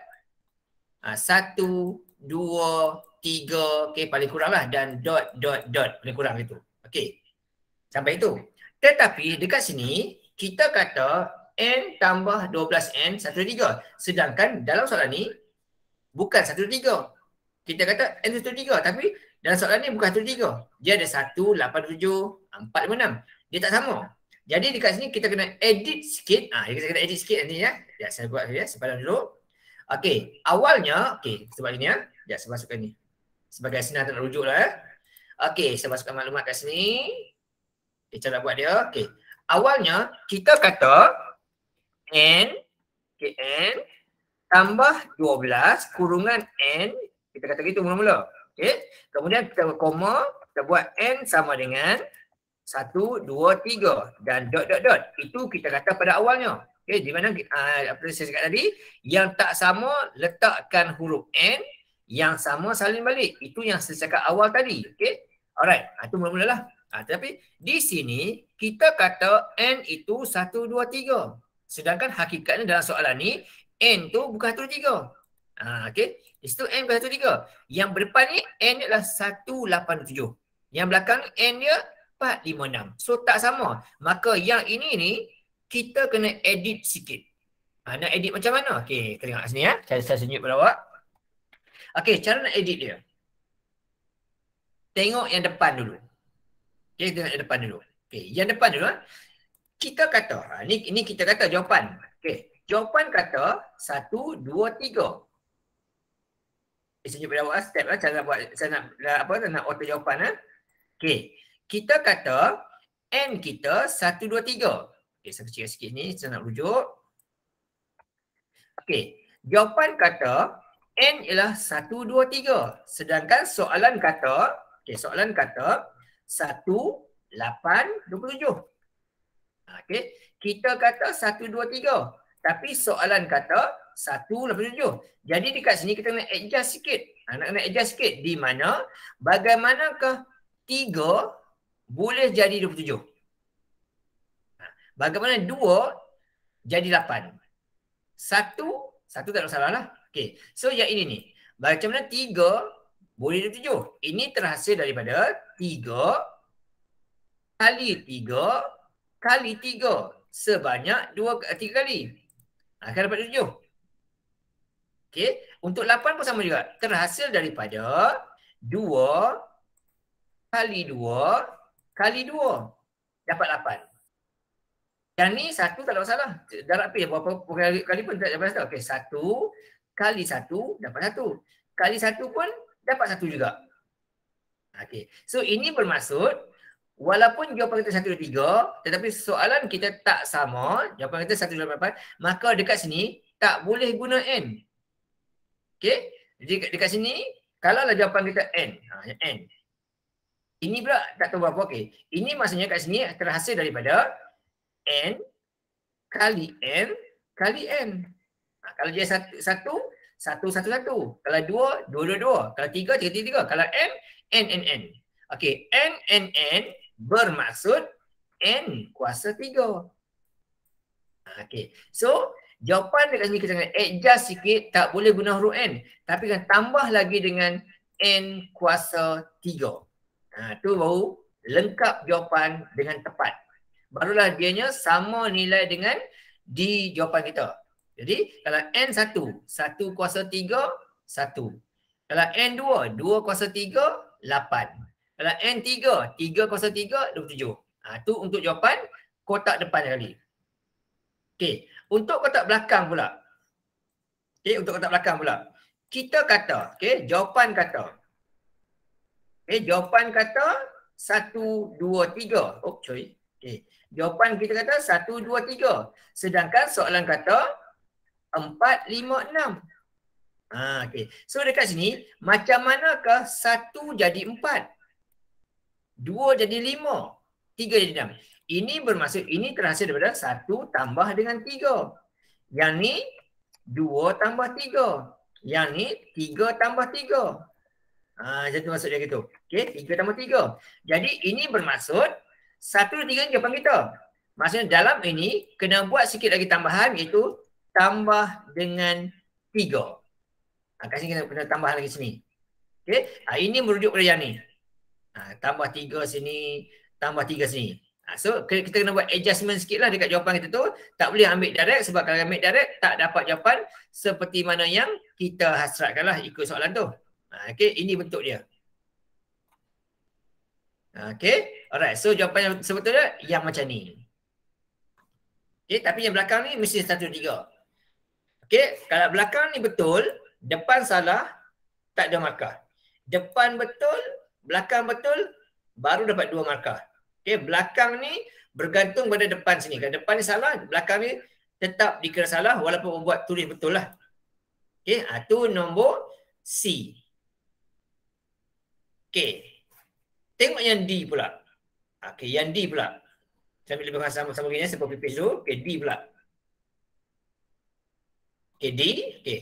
S1: ha, satu, dua, tiga, okay, paling kurang lah. Dan dot, dot, dot, paling kurang itu. Okay. Sampai itu. Tetapi dekat sini, kita kata N tambah 12N, satu, tiga. Sedangkan dalam soalan ni, bukan satu, tiga. Kita kata N satu, tiga. Tapi dalam soalan ni bukan satu, tiga. Dia ada satu, lapan, tujuh, empat, lima, enam. Dia tak sama. Jadi dekat sini kita kena edit sikit. Ah, kita kena edit sikit nanti ya. Ya, saya buat ya, sebelum dulu. Okey, awalnya, okey, sebab ini ya. Ya, saya masukkan ni. Sebagai senarai nak rujuk lah ya. Okey, saya masukkan maklumat kat sini. Okay, cara buat dia. Okey. Awalnya kita kata n okay, n tambah 12 kurungan n kita kata gitu mula-mula. Okey. Kemudian kita koma, kita buat n sama dengan satu, dua, tiga dan dot, dot, dot. Itu kita kata pada awalnya. Okay, di mana uh, apa yang saya cakap tadi, yang tak sama letakkan huruf N, yang sama salin balik. Itu yang saya cakap awal tadi. Okay? Alright, ha, itu mula-mula lah. Ha, ah, tapi di sini, kita kata N itu satu, dua, tiga. Sedangkan hakikatnya dalam soalan ni, N tu bukan satu, tiga. Ha, okay? Di situ N bukan satu, tiga. Yang berdepan ni, N adalah satu, lapan, tujuh. Yang belakang N dia 4, 5, 6. So tak sama. Maka yang ini ni, kita kena edit sikit. Ha, nak edit macam mana? Okey, kita tengok sini ya. Saya, saya senyum pada awak. Okey, cara nak edit dia. Tengok yang depan dulu. Okey, tengok yang depan dulu. Okey, yang depan dulu. Ha. Kita kata, ha, ni, kita kata jawapan. Okey, jawapan kata 1, 2, 3. Saya senyum pada awak step lah. Cara nak buat, saya nak, apa, nak auto jawapan lah. Okey, kita kata N kita 1, 2, 3. Okey, saya kecil sikit ni. Saya nak rujuk. Okey. Jawapan kata N ialah 1, 2, 3. Sedangkan soalan kata, okey, soalan kata 1, 8, 27. Okey. Kita kata 1, 2, 3. Tapi soalan kata 1, 8, 7. Jadi dekat sini kita nak adjust sikit. Ha, nak kena adjust sikit. Di mana bagaimanakah 3 boleh jadi 27. Ha. Bagaimana 2 jadi 8? Satu, satu tak ada salah lah. Okay. So yang ini ni. Bagaimana mana 3 boleh jadi 7? Ini terhasil daripada 3 kali 3 kali 3. Sebanyak 2, 3 eh, kali. Akan ha, dapat 7. Okay. Untuk 8 pun sama juga. Terhasil daripada 2 kali 2 kali kali dua dapat lapan. Yang ni satu tak ada masalah. Darab pi berapa, berapa kali pun tak dapat masalah. Okey, satu kali satu dapat satu. Kali satu pun dapat satu juga. Okey. So ini bermaksud walaupun jawapan kita satu dua tiga tetapi soalan kita tak sama jawapan kita satu dua empat. maka dekat sini tak boleh guna N. Okey. Jadi dekat sini kalau lah jawapan kita N. Ha, N. Ini pula tak tahu apa okey. Ini maksudnya kat sini terhasil daripada N kali N kali N. Ha, kalau dia satu, satu, satu, satu, satu. Kalau dua, dua, dua, dua. Kalau tiga, tiga, tiga, tiga. Kalau N, N, N, N. Okey, N, N, N bermaksud N kuasa tiga. Ha, okey, so jawapan dekat sini kita kena adjust sikit, tak boleh guna huruf N. Tapi kan tambah lagi dengan N kuasa tiga. Ha, tu baru lengkap jawapan dengan tepat. Barulah dianya sama nilai dengan D jawapan kita. Jadi kalau N satu, satu kuasa tiga, satu. Kalau N dua, dua kuasa tiga, lapan. Kalau N tiga, tiga kuasa tiga, dua tujuh. Itu ha, untuk jawapan kotak depan kali. Okay, untuk kotak belakang pula. Okay, untuk kotak belakang pula. Kita kata, Okay, jawapan kata. Okay, eh, jawapan kata 1, 2, 3. Oh, sorry. Okay. Jawapan kita kata 1, 2, 3. Sedangkan soalan kata 4, 5, 6. Ha, okay. So dekat sini, macam manakah 1 jadi 4? 2 jadi 5? 3 jadi 6? Ini bermaksud, ini terhasil daripada 1 tambah dengan 3. Yang ni 2 tambah 3. Yang ni 3 tambah 3. Ha, macam maksud dia gitu. Okey, tiga tambah tiga. Jadi ini bermaksud satu tiga ni jawapan kita. Maksudnya dalam ini kena buat sikit lagi tambahan iaitu tambah dengan tiga. Ha, kat sini kena, kena tambah lagi sini. Okey, ha, ini merujuk pada yang ni. Ha, tambah tiga sini, tambah tiga sini. Ha, so kita kena buat adjustment sikit lah dekat jawapan kita tu. Tak boleh ambil direct sebab kalau ambil direct tak dapat jawapan seperti mana yang kita hasratkan lah ikut soalan tu. Ha, okay, ini bentuk dia. Ha, okay, alright. So jawapan yang sebetulnya yang macam ni. Okay, tapi yang belakang ni mesti satu tiga. Okay, kalau belakang ni betul, depan salah, tak ada markah. Depan betul, belakang betul, baru dapat dua markah. Okay, belakang ni bergantung pada depan sini. Kalau depan ni salah, belakang ni tetap dikira salah walaupun membuat tulis betul lah. Okay, itu ha, nombor C. Okey. Tengok yang D pula. Okey, ah, yang D pula. Saya ambil lebih sama sama gini sebab pipis tu. Okey, D pula. Okey, D. Okey.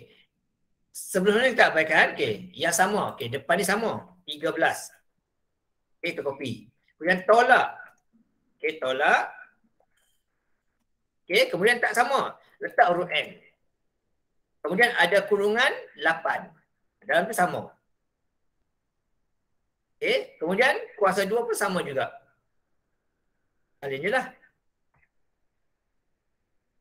S1: Sebelum ni kita abaikan. Okey, yang sama. Okey, depan ni sama. 13. Okey, kita copy. Kemudian tolak. Okey, tolak. Okey, kemudian tak sama. Letak huruf N. Kemudian ada kurungan 8. Dalam tu sama. Okay. Eh, kemudian kuasa dua pun sama juga. Salin je lah.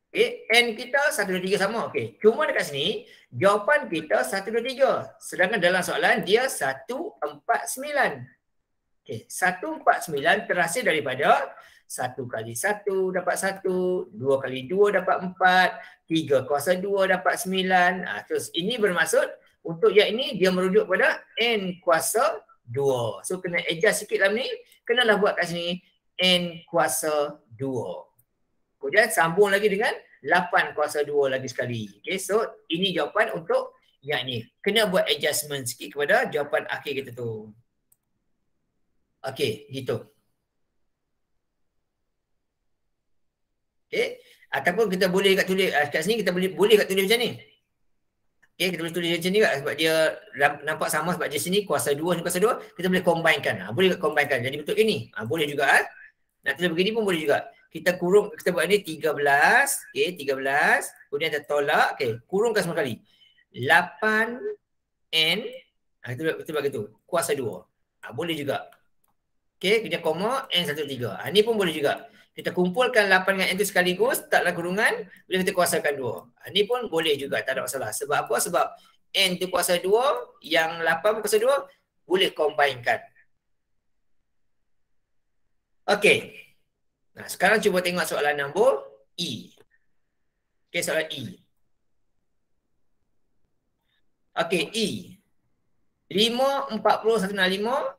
S1: Okay. Eh, N kita 1, 2, 3 sama. Okay. Cuma dekat sini, jawapan kita 1, 2, 3. Sedangkan dalam soalan dia 1, 4, 9. Okay. 1, 4, 9 terhasil daripada 1 kali 1 dapat 1, 2 kali 2 dapat 4, 3 kuasa 2 dapat 9. Ha, ah, terus ini bermaksud untuk yang ini dia merujuk pada N kuasa dua. So kena adjust sikit dalam ni, kenalah buat kat sini n kuasa dua. Kemudian sambung lagi dengan 8 kuasa dua lagi sekali. Okay, so ini jawapan untuk yang ni. Kena buat adjustment sikit kepada jawapan akhir kita tu. Okay, gitu. Okay, ataupun kita boleh kat tulis kat sini kita boleh boleh kat tulis macam ni. Okay, ya, kita boleh tulis macam ni kan? sebab dia nampak sama sebab dia sini kuasa 2 ni kuasa 2 kita boleh combine kan? Ha, boleh kan? Jadi bentuk ini. Ha, boleh juga ha. Nak tulis begini pun boleh juga. Kita kurung kita buat ni 13, okey 13. Kemudian kita tolak, okey kurungkan semua kali. 8 n ha, kita buat betul begitu. Kuasa 2. Ha, boleh juga. Okay, kita koma n 13. Ha, ni pun boleh juga kita kumpulkan 8 dengan itu sekaligus taklah kurungan boleh kita kuasakan dua. Ini ha, pun boleh juga tak ada masalah. Sebab apa? Sebab N itu kuasa dua yang 8 kuasa dua boleh combinekan. Okey. Nah, sekarang cuba tengok soalan nombor E. Okey, soalan E. Okey, E. 5, 40, 1, 5,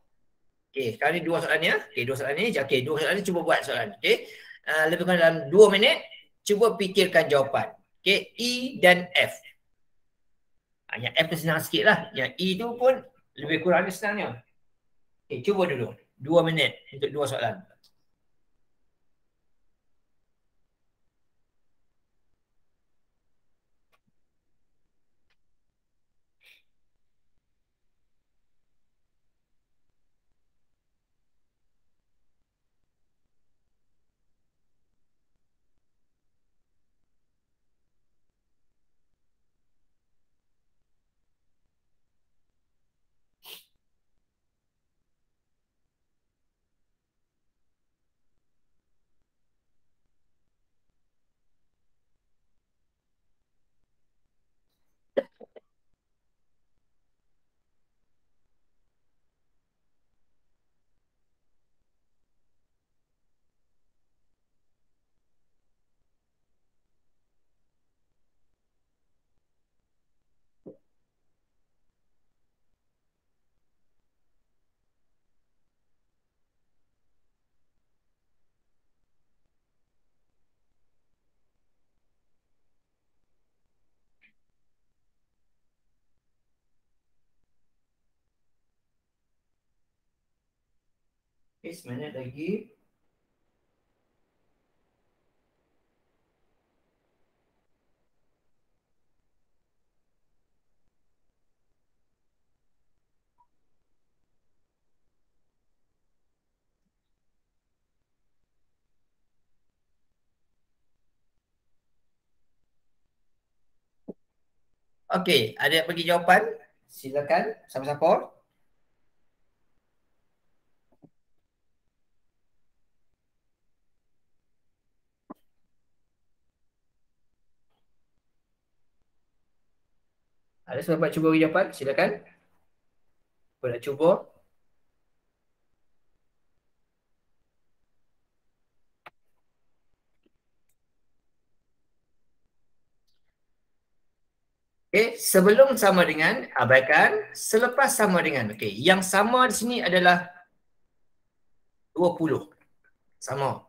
S1: Okey, sekarang ni dua soalan ya. Okey, dua soalan ni. Okey, dua soalan ni cuba buat soalan. Okey. Uh, lebih kurang dalam dua minit, cuba fikirkan jawapan. Okey, E dan F. Hanya ah, F tu senang sikit lah. Yang E tu pun lebih kurang dia senangnya. Okey, cuba dulu. Dua minit untuk dua soalan. Okay, seminit lagi. Okey, ada yang bagi jawapan? Silakan, siapa-siapa. Siapa nak cuba jawapan? Silakan. Siapa nak cuba? Okay, sebelum sama dengan, abaikan. Selepas sama dengan. Okay, yang sama di sini adalah 20. Sama.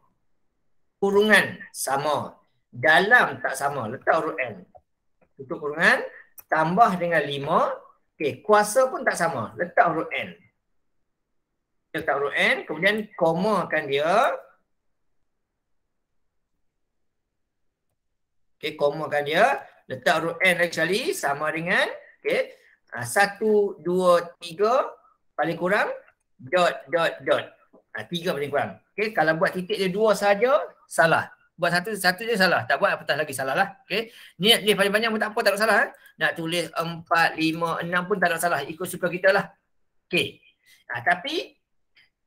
S1: Kurungan, sama. Dalam tak sama. Letak huruf N. Tutup kurungan tambah dengan 5 okey kuasa pun tak sama letak huruf n letak huruf n kemudian koma kan dia okey koma kan dia letak huruf n actually sama dengan okey 1 2 3 paling kurang dot dot dot ha, tiga paling kurang okey kalau buat titik dia dua saja salah buat satu satu je salah. Tak buat apatah lagi salah lah. Okay. Niat ni panjang banyak pun tak apa, tak ada salah. Eh? Nak tulis empat, lima, enam pun tak ada salah. Ikut suka kita lah. Okay. Ha, tapi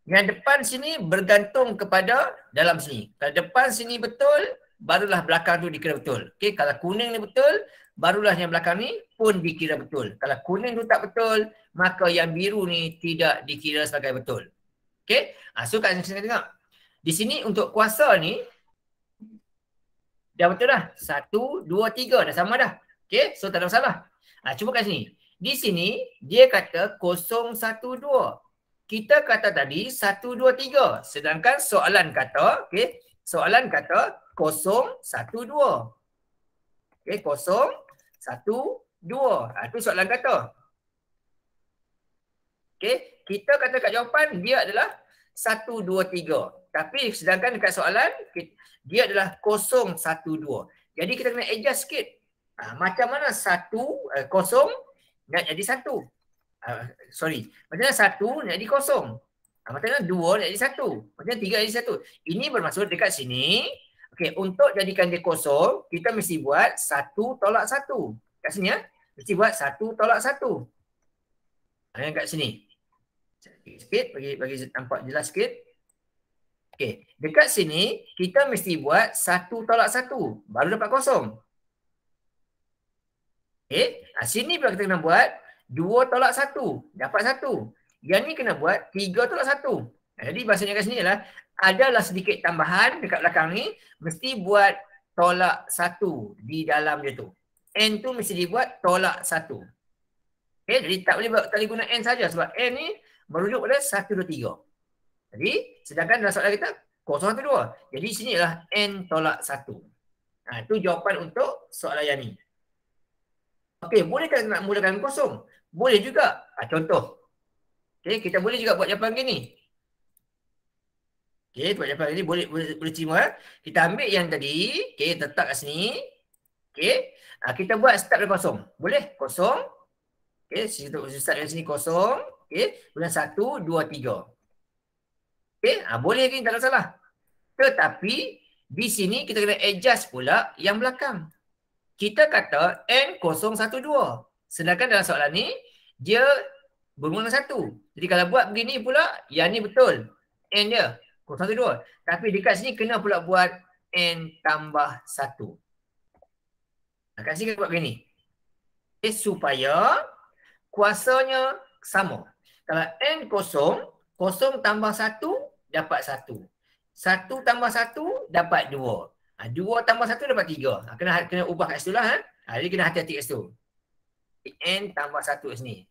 S1: yang depan sini bergantung kepada dalam sini. Kalau depan sini betul, barulah belakang tu dikira betul. Okay. Kalau kuning ni betul, barulah yang belakang ni pun dikira betul. Kalau kuning tu tak betul, maka yang biru ni tidak dikira sebagai betul. Okay. Ha, so kat sini tengok. Di sini untuk kuasa ni, Dah betul dah. Satu, dua, tiga. Dah sama dah. Okay? So, tak ada masalah. Ha, cuba kat sini. Di sini, dia kata kosong satu, dua. Kita kata tadi satu, dua, tiga. Sedangkan soalan kata, okay? Soalan kata kosong satu, dua. Okay? Kosong satu, dua. Ha, ah, itu soalan kata. Okay? Kita kata kat jawapan, dia adalah satu, dua, tiga. Tapi sedangkan dekat soalan, dia adalah kosong, satu, dua. Jadi kita kena adjust sikit. Ha, macam mana satu, eh, kosong, nak jadi satu. Ha, sorry. Macam mana satu, nak jadi kosong. Ha, macam mana dua, nak jadi satu. Macam mana tiga, jadi satu. Ini bermaksud dekat sini. Okay, untuk jadikan dia kosong, kita mesti buat satu tolak satu. Kat sini ya. Mesti buat satu tolak satu. Ha, kat sini sikit bagi bagi nampak jelas sikit. Okey, dekat sini kita mesti buat satu tolak satu baru dapat kosong. Okey, nah, ha, sini pula kita kena buat dua tolak satu dapat satu. Yang ni kena buat tiga tolak satu. Nah, ha, jadi bahasanya kat sini ialah adalah sedikit tambahan dekat belakang ni mesti buat tolak satu di dalam dia tu. N tu mesti dibuat tolak satu. Okey, jadi tak boleh buat tak boleh guna N saja sebab N ni merujuk pada 1 2 3. Jadi sedangkan dalam soalan kita 0 1 2. Jadi sini adalah n tolak 1. Ha, itu jawapan untuk soalan yang ni. Okey, bolehkah nak mulakan kosong? Boleh juga. Ha, contoh. Okey, kita boleh juga buat jawapan gini. Okey, buat jawapan gini boleh boleh, boleh terima. Eh? Kita ambil yang tadi. Okey, letak kat sini. Okey. Ha, kita buat start dari kosong. Boleh? Kosong. Okey, start dari sini kosong. Okey, bulan 1, 2, 3. Okey, ha, boleh ke? Tak ada salah. Tetapi, di sini kita kena adjust pula yang belakang. Kita kata N012. Sedangkan dalam soalan ni, dia bermula dengan 1. Jadi kalau buat begini pula, yang ni betul. N dia, 012. Tapi dekat sini kena pula buat N tambah 1. Dekat ha, sini kita buat begini. Okay, supaya kuasanya sama. Kalau n kosong, kosong tambah satu, dapat satu. Satu tambah satu, dapat dua. Ha, dua tambah satu, dapat tiga. Ha, kena kena ubah kat situ lah. Ha. Ha, jadi kena hati-hati kat situ. n tambah satu kat sini.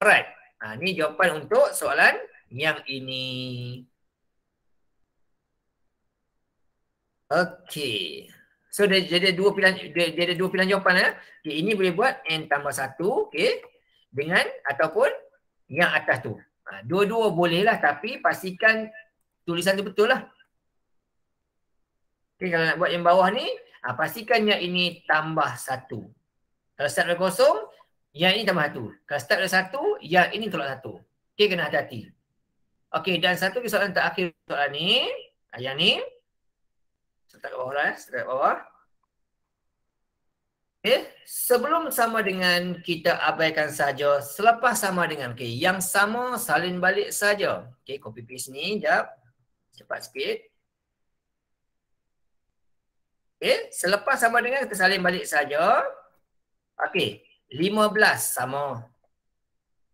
S1: Alright. Ha, ni jawapan untuk soalan yang ini. Okay. So dia, dia, ada dua pilihan, dia, dia ada dua pilihan jawapan. Ya. Eh. Okay, ini boleh buat n tambah satu. Okay. Dengan ataupun yang atas tu. Ha, dua-dua bolehlah tapi pastikan tulisan tu betul lah. Okay, kalau nak buat yang bawah ni, ha, pastikan yang ini tambah satu. Kalau start dari kosong, yang ini tambah satu. Kalau start dari satu, yang ini tolak satu. Okey, kena hati-hati. Okey, dan satu soalan terakhir soalan ni. Ha, yang ni. Start dari bawah lah. Start dari bawah. Okay. Eh, sebelum sama dengan kita abaikan saja, selepas sama dengan okay. yang sama salin balik saja. Okay, copy paste ni, jap. Cepat sikit. Okay, selepas sama dengan kita salin balik saja. Okay, 15 sama.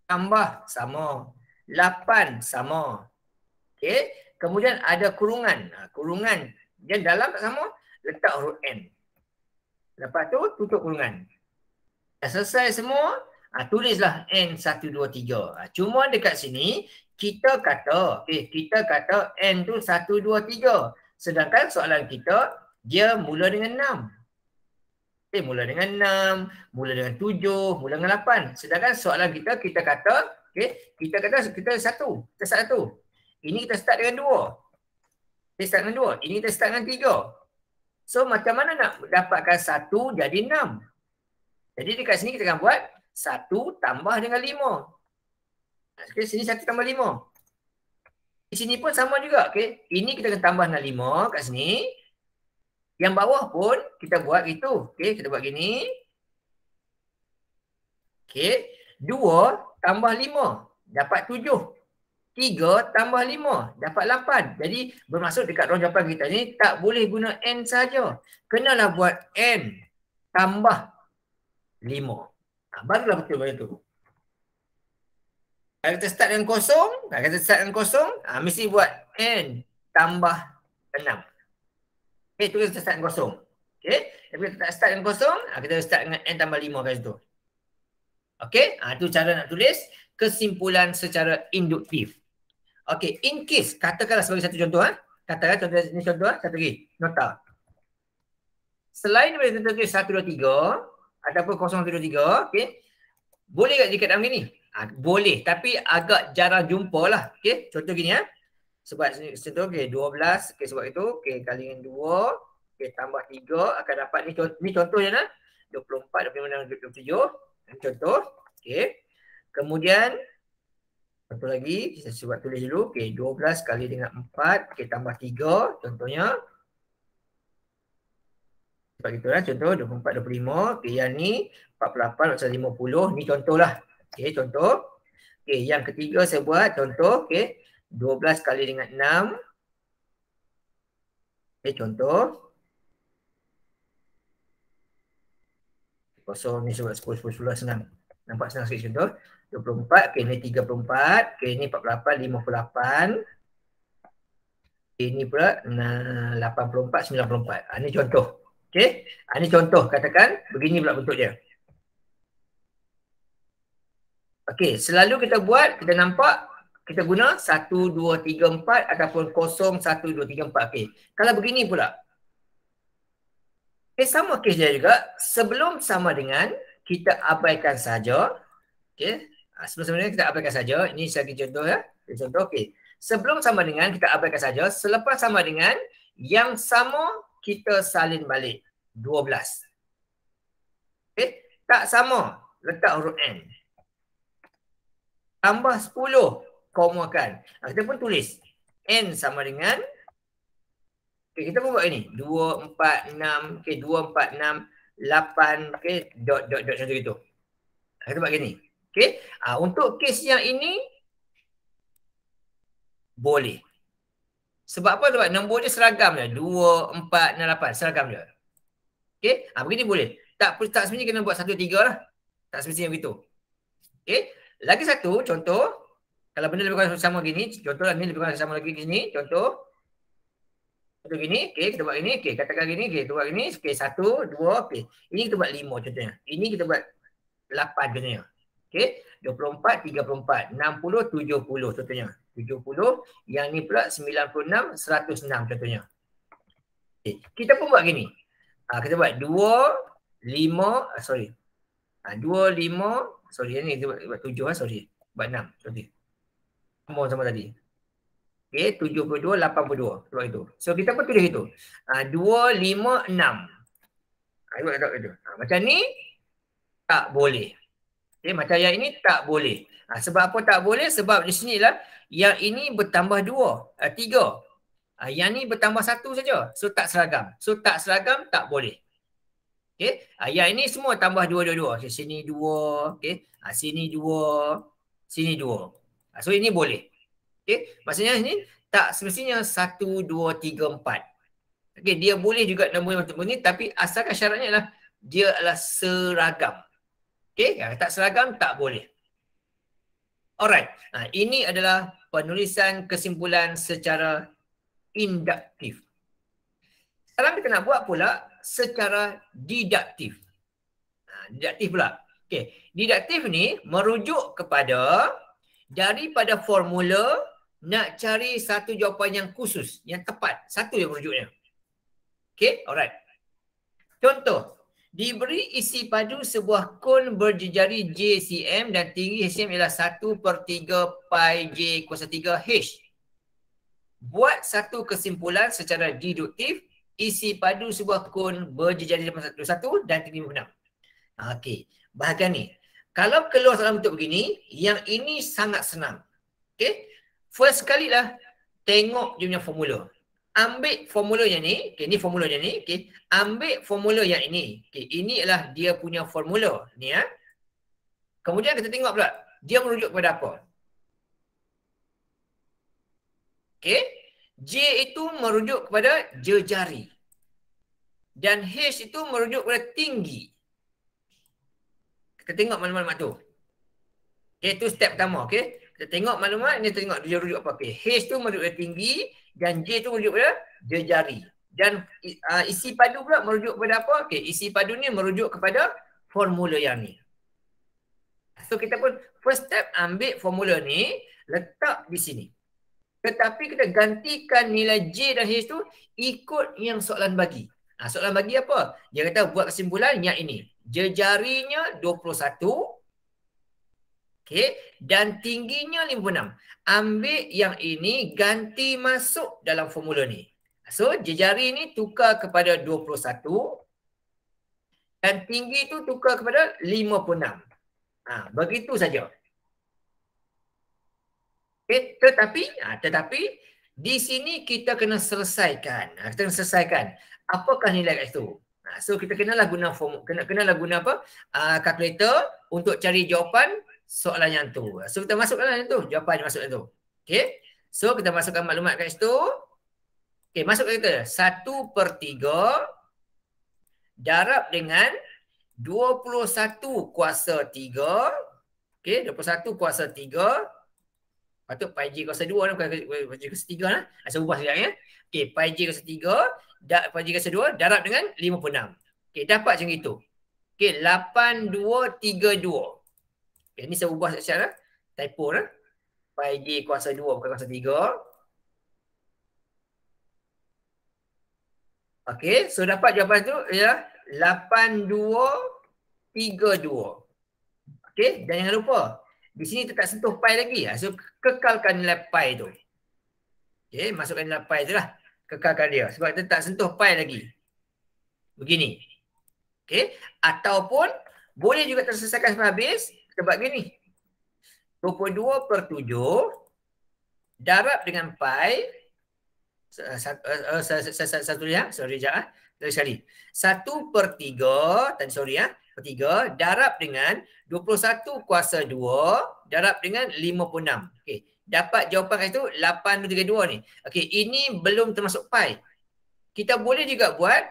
S1: Tambah sama. 8 sama. Okay, kemudian ada kurungan. Kurungan, dia dalam tak sama? Letak huruf N. Lepas tu tutup kunjungan. Dah selesai semua, ha, tulislah N123. Ha, ah, cuma dekat sini, kita kata, okay, eh, kita kata N tu 123. Sedangkan soalan kita, dia mula dengan 6. Okay, eh, mula dengan 6, mula dengan 7, mula dengan 8. Sedangkan soalan kita, kita kata, okay, eh, kita kata kita satu. Kita satu. Ini kita start dengan dua Kita start dengan dua Ini kita start dengan tiga So macam mana nak dapatkan satu jadi enam? Jadi dekat sini kita akan buat satu tambah dengan lima. Okay, sini satu tambah lima. Di sini pun sama juga. Okay. Ini kita akan tambah dengan lima kat sini. Yang bawah pun kita buat gitu. Okay, kita buat gini. Okay. Dua tambah lima. Dapat tujuh. Tiga tambah lima dapat lapan. Jadi bermaksud dekat ruang jawapan kita ni tak boleh guna N saja. Kenalah buat N tambah lima. Ha, barulah betul macam tu. Kalau kita start dengan kosong, kalau kita start dengan kosong, ha, mesti buat N tambah enam. Okay, eh, itu kita start dengan kosong. Okay, tapi kita tak start dengan kosong, ha, kita start dengan N tambah lima macam tu. Okay, ha, tu cara nak tulis kesimpulan secara induktif. Okay, in case katakanlah sebagai satu contoh ah. Eh. Ha? Katakan contoh ini contoh ah, satu lagi. Nota. Selain daripada contoh kes 123 ataupun 023, okay, Boleh tak jika dalam gini? Ha, boleh, tapi agak jarang jumpa lah. Okey, contoh gini ah. Ha? Sebab contoh okey 12 okey sebab itu okay, kali dengan 2 okey tambah 3 akan dapat ni contoh ni contoh je nah. 24, 25, 27. Ini contoh. okay, Kemudian satu lagi, kita buat tulis dulu. Okey, 12 kali dengan 4. Okey, tambah 3 contohnya. Sebab gitu lah. Contoh 24, 25. Okey, yang ni 48, maksudnya 50. Ni contohlah. Okey, contoh. Lah. Okey, yang ketiga saya buat contoh. Okey, 12 kali dengan 6. Okey, contoh. Kosong ni sebab 10, 10, 10, 10, Nampak senang sikit contoh. 24, K ni 34, K ni 48, 58. K ni pula 84, 94. Ha, ini contoh. Okey. Ha, ini contoh. Katakan begini pula bentuk dia. Okey. Selalu kita buat, kita nampak kita guna 1, 2, 3, 4 ataupun 0, 1, 2, 3, 4. Okey. Kalau begini pula. Okey. Sama kes dia juga. Sebelum sama dengan kita abaikan saja. Okey. Ah, sebelum sebelum ini kita abaikan saja. Ini saya bagi contoh ya. Contoh okey. Sebelum sama dengan kita abaikan saja. Selepas sama dengan yang sama kita salin balik. 12. Okey. Tak sama. Letak huruf N. Tambah 10. Komakan. Ah, kita pun tulis. N sama dengan. Okey kita pun buat ini. 2, 4, 6. Okey 2, 4, 6 lapan okay, dot dot dot macam itu. Saya buat gini. Okey. Uh, untuk kes yang ini boleh. Sebab apa tu nombor dia seragam je. Dua, empat, enam, lapan. Seragam je. Okey. Uh, begini boleh. Tak, tak sebenarnya kena buat satu, tiga lah. Tak sebenarnya begitu. Okey. Lagi satu contoh. Kalau benda lebih kurang sama gini. Contohlah ni lebih kurang sama lagi gini. Contoh. Kata gini, okey, kita buat gini, okey, katakan gini, okey, kita buat gini, okey, satu, dua, okey. Ini kita buat lima contohnya. Ini kita buat lapan contohnya. Okey, dua puluh empat, tiga puluh empat, enam puluh, tujuh puluh contohnya. Tujuh puluh, yang ni pula sembilan puluh enam, seratus enam contohnya. Okey, kita pun buat gini. Ah, kita buat dua, lima, ah, sorry. Ah, dua, lima, sorry, yang ni kita buat tujuh, ah, sorry. Buat enam, sorry. Sama sama tadi. Okey, 72, 82. Keluar itu. So, kita pun tulis itu. Ha, 2, 5, 6. Ayuh, ayuh, ayuh. Ha, macam ni, tak boleh. Okey, macam yang ini, tak boleh. Ha, sebab apa tak boleh? Sebab di sini lah, yang ini bertambah dua, 3. Uh, uh, yang ni bertambah satu saja. So, tak seragam. So, tak seragam, tak boleh. Okey, uh, yang ini semua tambah dua dua dua. 2. Sini dua, okey. Uh, ah, sini 2, sini dua. Uh, so, ini boleh. Okey, maksudnya ini tak semestinya satu dua tiga empat. Okey, dia boleh juga nombor yang bertemu ni tapi asalkan syaratnya adalah dia adalah seragam. Okey, kalau tak seragam tak boleh. Alright. Ha, ini adalah penulisan kesimpulan secara induktif. Sekarang kita nak buat pula secara deduktif. Ha, didaktif pula. Okey, didaktif ni merujuk kepada daripada formula nak cari satu jawapan yang khusus, yang tepat. Satu yang merujuknya, Okay, alright. Contoh, diberi isi padu sebuah kon berjejari JCM dan tinggi HCM ialah 1 per 3 pi J kuasa 3 H. Buat satu kesimpulan secara deduktif, isi padu sebuah kon berjejari 81 dan tinggi 56. Ah, okay, bahagian ni. Kalau keluar dalam bentuk begini, yang ini sangat senang. Okay, First sekali lah tengok dia punya formula. Ambil formula yang ni, okay, ni formula yang ni, okay. ambil formula yang ini. Okay, inilah dia punya formula ni ya. Kemudian kita tengok pula, dia merujuk kepada apa? Okay. J itu merujuk kepada jejari. Dan H itu merujuk kepada tinggi. Kita tengok maklumat-maklumat tu. Okay, tu step pertama. Okay. Kita tengok maklumat, ini tengok dia rujuk apa. ke? H tu merujuk pada tinggi dan J tu merujuk pada dia jari. Dan uh, isi padu pula merujuk kepada apa? Okay. Isi padu ni merujuk kepada formula yang ni. So kita pun first step ambil formula ni, letak di sini. Tetapi kita gantikan nilai J dan H tu ikut yang soalan bagi. Ha, soalan bagi apa? Dia kata buat kesimpulan yang ini. Jejarinya 21. Okay, dan tingginya 56. Ambil yang ini ganti masuk dalam formula ni. So, jejari ni tukar kepada 21 dan tinggi tu tukar kepada 56. Ha, begitu saja. Okay, tetapi ha, tetapi di sini kita kena selesaikan. Ha, kita kena selesaikan apakah nilai kat situ? Ha, so kita kenalah guna form kena kenalah guna apa? uh, ha, kalkulator untuk cari jawapan soalan yang tu. So kita masukkan yang tu, jawapan yang masuk yang tu. Okey. So kita masukkan maklumat kat situ. Okay. masuk kita. Satu per 3 darab dengan dua puluh satu kuasa tiga. Okay. Dua puluh satu kuasa tiga. Patut pi j kuasa dua lah, pi j kuasa tiga? lah. Ah, saya ubah sekejap ya. Okey, pi j kuasa tiga da, pi j kuasa 2 darab dengan 56. Okey, dapat macam itu. Okay. Lapan dua tiga dua. Okay, ni saya ubah secara typo lah. Pi J kuasa 2 bukan kuasa 3. Okay, so dapat jawapan tu ialah 8232. Okay, dan jangan lupa. Di sini tu tak sentuh pi lagi. Ah, so, kekalkan nilai pi tu. Okay, masukkan nilai pi tu lah. Kekalkan dia. Sebab kita tak sentuh pi lagi. Begini. Okay, ataupun boleh juga terselesaikan sampai habis. Sebab gini. 22 per 7 darab dengan pi eh, eh, eh, satu ya, sorry jah. Sorry sekali. 1 per 3, tadi sorry ya, per 3 darab dengan 21 kuasa 2 darab dengan 56. Okey, dapat jawapan kat situ 832 ni. Okey, ini belum termasuk pi. Kita boleh juga buat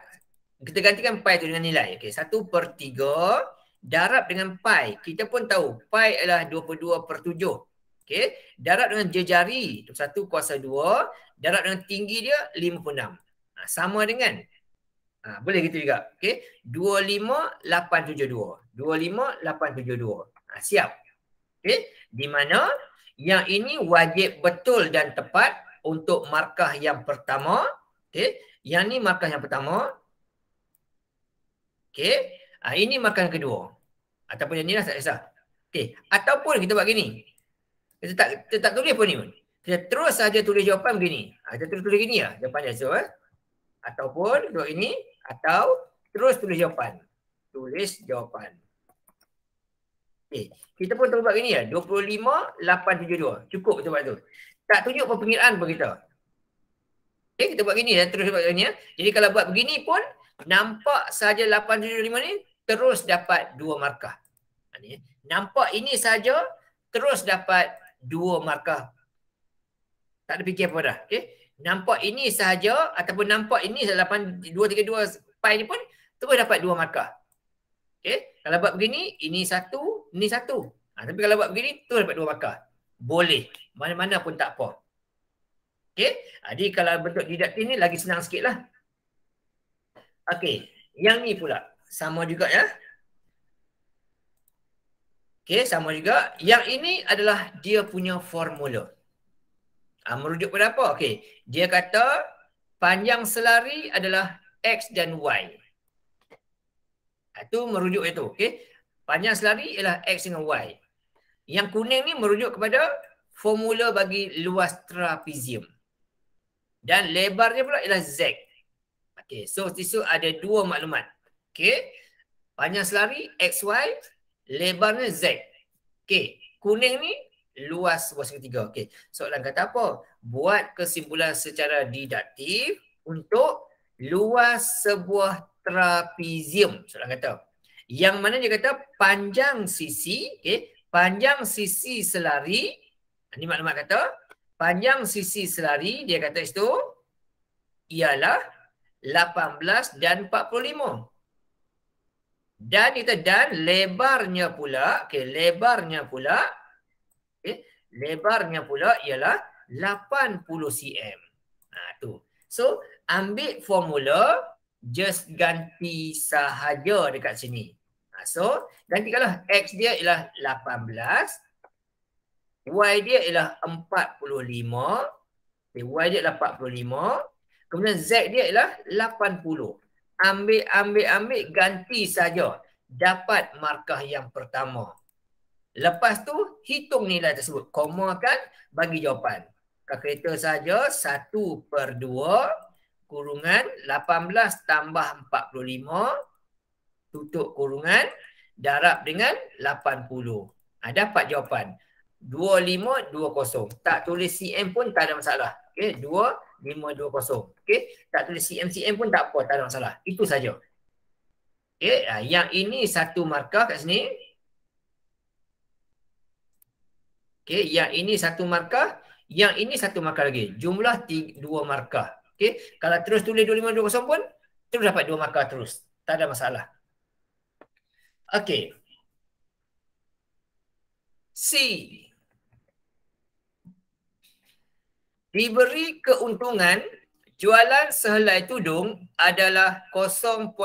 S1: kita gantikan pi tu dengan nilai. Okey, 1 per 3 darab dengan pi kita pun tahu pi adalah 22 per 7 okay. darab dengan jejari 1 kuasa 2 darab dengan tinggi dia 56 ha, sama dengan ha, boleh gitu juga okay. 25872 25872 ha, siap okay. di mana yang ini wajib betul dan tepat untuk markah yang pertama okay. yang ini markah yang pertama okay. ha, ini markah yang kedua Ataupun yang ni lah tak kisah. Okay, Ataupun kita buat gini. Kita tak, kita tak tulis pun ni pun. Kita terus saja tulis jawapan begini. Ha, kita terus tulis begini lah. Jawapan dia. So, eh. Ataupun buat ini Atau terus tulis jawapan. Tulis jawapan. Okay, Kita pun terus buat gini lah. 25, 8, 7, 2. Cukup kita buat tu. Tak tunjuk perpengiraan pun kita. Okey. Kita buat gini ya terus buat ya. Jadi kalau buat begini pun. Nampak saja 875 ni terus dapat dua markah. Ha, nampak ini saja terus dapat dua markah. Tak ada fikir apa dah. Okay? Nampak ini sahaja ataupun nampak ini 8, 2, 3, 2, ini pun terus dapat dua markah. Okay? Kalau buat begini, ini satu, ini satu. Ha, tapi kalau buat begini, terus dapat dua markah. Boleh. Mana-mana pun tak apa. Okay? Ha, jadi kalau bentuk didaktik ni lagi senang sikit lah. Okay. Yang ni pula sama juga ya. Okey, sama juga. Yang ini adalah dia punya formula. Ha, merujuk pada apa? Okey, dia kata panjang selari adalah X dan Y. Itu ah, merujuk itu. Okey, panjang selari ialah X dengan Y. Yang kuning ni merujuk kepada formula bagi luas trapezium. Dan lebarnya pula ialah Z. Okey, so this ada dua maklumat. Okey. Panjang selari XY, lebarnya Z. Okey. Kuning ni luas buah segitiga. Okey. Soalan kata apa? Buat kesimpulan secara didaktif untuk luas sebuah trapezium. Soalan kata. Yang mana dia kata panjang sisi, okey, panjang sisi selari ini maklumat kata panjang sisi selari dia kata itu ialah 18 dan 45 dan kita dan lebarnya pula okey lebarnya pula okey lebarnya pula ialah 80 cm ha tu so ambil formula just ganti sahaja dekat sini ha, so gantikanlah x dia ialah 18 y dia ialah 45 okey y dia 45 kemudian z dia ialah 80 ambil ambil ambil ganti saja dapat markah yang pertama lepas tu hitung nilai tersebut koma bagi jawapan kat kereta saja 1/2 kurungan 18 tambah 45 tutup kurungan darab dengan 80 ha, dapat jawapan 2520 tak tulis cm pun tak ada masalah okey 2 520. Okey, tak tulis CMCM pun tak apa, tak ada masalah. Itu saja. Okey, ha, yang ini satu markah kat sini. Okey, yang ini satu markah, yang ini satu markah lagi. Jumlah tiga, dua markah. Okey, kalau terus tulis 2520 pun terus dapat dua markah terus. Tak ada masalah. Okey. C diberi keuntungan jualan sehelai tudung adalah 0.08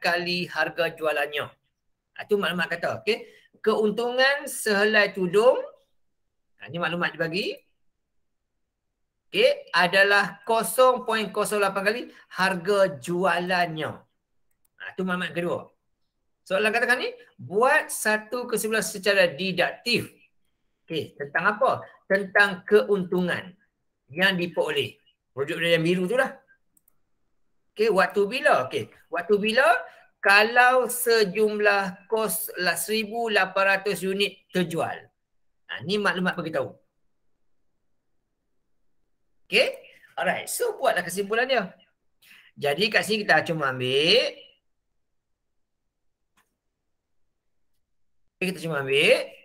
S1: kali harga jualannya. Itu ha, maklumat kata. Okay. Keuntungan sehelai tudung, ini ha, maklumat dia bagi, okay, adalah 0.08 kali harga jualannya. Itu ha, maklumat kedua. Soalan katakan ni, buat satu kesimpulan secara didaktif. Okay, tentang apa? tentang keuntungan yang diperoleh. Rujuk dalam biru tu lah. Okey, waktu bila? Okey, waktu bila? Kalau sejumlah kos 1,800 lah, unit terjual. Ha, ni maklumat tahu. Okey, alright. So, buatlah kesimpulannya. Jadi, kat sini kita cuma ambil. kita cuma ambil.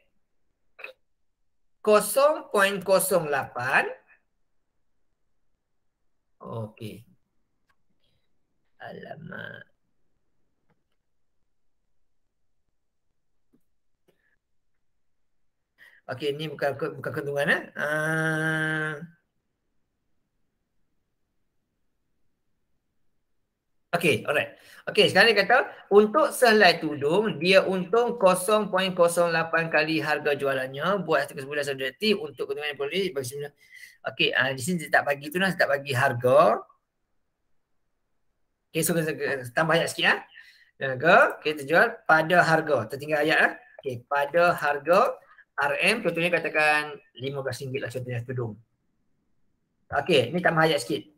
S1: 0.08 Okey. Alamak. Okey, ni bukan bukan kandungan eh. uh... Okay, alright. Okay, sekarang dia kata untuk sehelai tudung, dia untung 0.08 kali harga jualannya buat setiap sebulan satu reti untuk keuntungan yang boleh bagi sebulan. Okay, uh, ah, di sini dia tak bagi tu lah, tak bagi harga. Okay, so tambah ayat sikit lah. Ha? Harga, kita jual pada harga. Tertinggal ayat lah. Ha? Okay, pada harga RM, contohnya katakan RM15 lah contohnya tudung. Okay, ni tambah ayat sikit.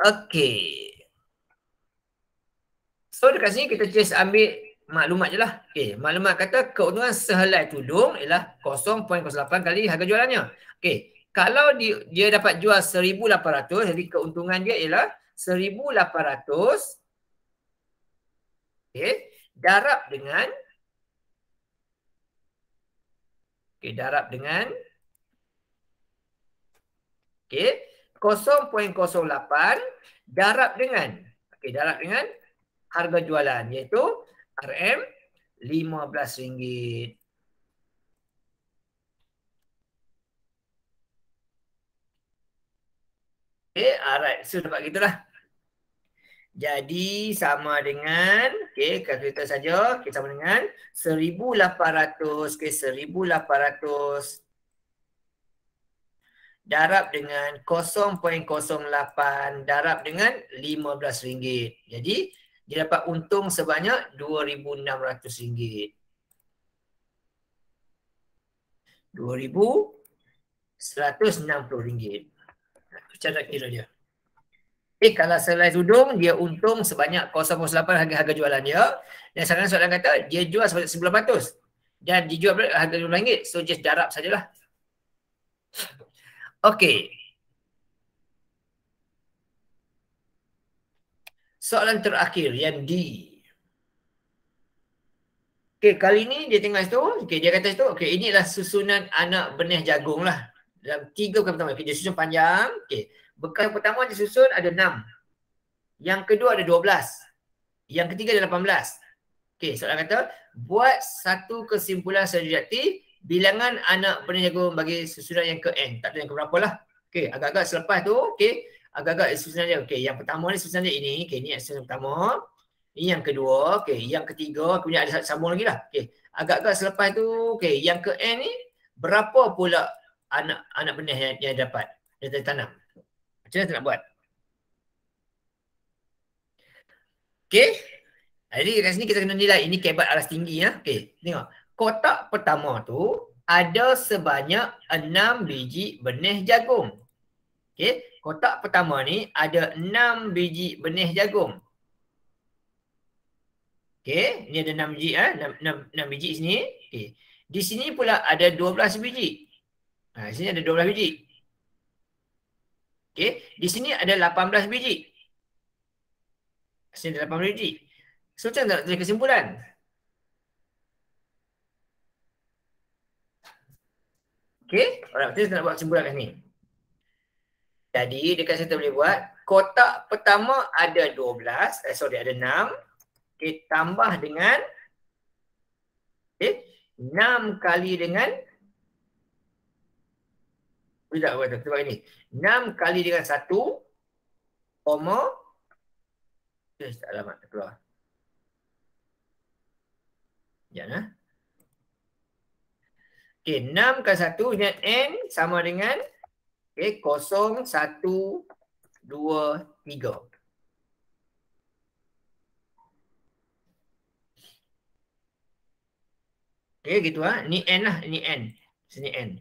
S1: Okey. So dekat sini kita just ambil maklumat je lah. Okay, maklumat kata keuntungan sehelai tudung ialah 0.08 kali harga jualannya. Okey, kalau di, dia dapat jual 1,800, jadi keuntungan dia ialah 1,800 okay, darab dengan okay, darab dengan okay, 0.08 darab dengan okey darab dengan harga jualan iaitu RM15. Okey, alright. So dapat gitulah. Jadi sama dengan okey, kalkulator saja, okey sama dengan 1800 ke okay, 1800 darab dengan 0.08 darab dengan RM15. Jadi dia dapat untung sebanyak RM2,600. RM2,160. Cara kira dia. Eh, kalau selai tudung, dia untung sebanyak 0.08 harga-harga jualan dia. Dan sekarang soalan kata, dia jual sebanyak RM900. Dan dijual berapa harga RM2,000. So, just darab sajalah. Okey. Soalan terakhir yang D. Okey, kali ni dia tengok situ. Okey, dia kata situ. Okey, inilah susunan anak benih jagung lah. Dalam tiga bekas pertama. Okay, dia susun panjang. Okey, bekas pertama dia susun ada enam. Yang kedua ada dua belas. Yang ketiga ada lapan belas. Okey, soalan kata, buat satu kesimpulan sejati bilangan anak peniaga bagi susunan yang ke N. Eh, tak tahu yang ke berapa lah. Okey, agak-agak selepas tu, okey. Agak-agak susunan dia. Okey, yang pertama ni susunan dia ini. Okey, ni susunan pertama. Ini yang kedua. Okey, yang ketiga. punya ada sambung lagi lah. Okey, agak-agak selepas tu, okey. Yang ke N eh, ni, berapa pula anak anak benih yang, yang dapat? Yang tanam. Macam mana kita nak buat? Okey. Jadi kat sini kita kena nilai. Ini kebat alas tinggi. Ya? Okey, tengok kotak pertama tu ada sebanyak enam biji benih jagung. Okay, kotak pertama ni ada enam biji benih jagung. Okay, ni ada enam biji eh, enam 6, 6 biji sini. Okay, Di sini pula ada dua belas biji. Ha, di sini ada 12 biji. Okay, di sini ada lapan belas biji. Di sini ada belas biji. So, macam tak kesimpulan? Okey. Alright, kita nak buat kesimpulan kat sini. Jadi dekat sini kita boleh buat kotak pertama ada 12, eh, sorry ada 6. Okey, tambah dengan okay, 6 kali dengan Bila buat tak sebab ini. 6 kali dengan 1 koma Eh, tak alamat terkeluar. Jangan. Ya, nah. Okey, 6 ke 1 dengan N sama dengan okay, 0, 1, 2, 3. Okey, gitu lah. Ni N lah. Ni N. Sini N.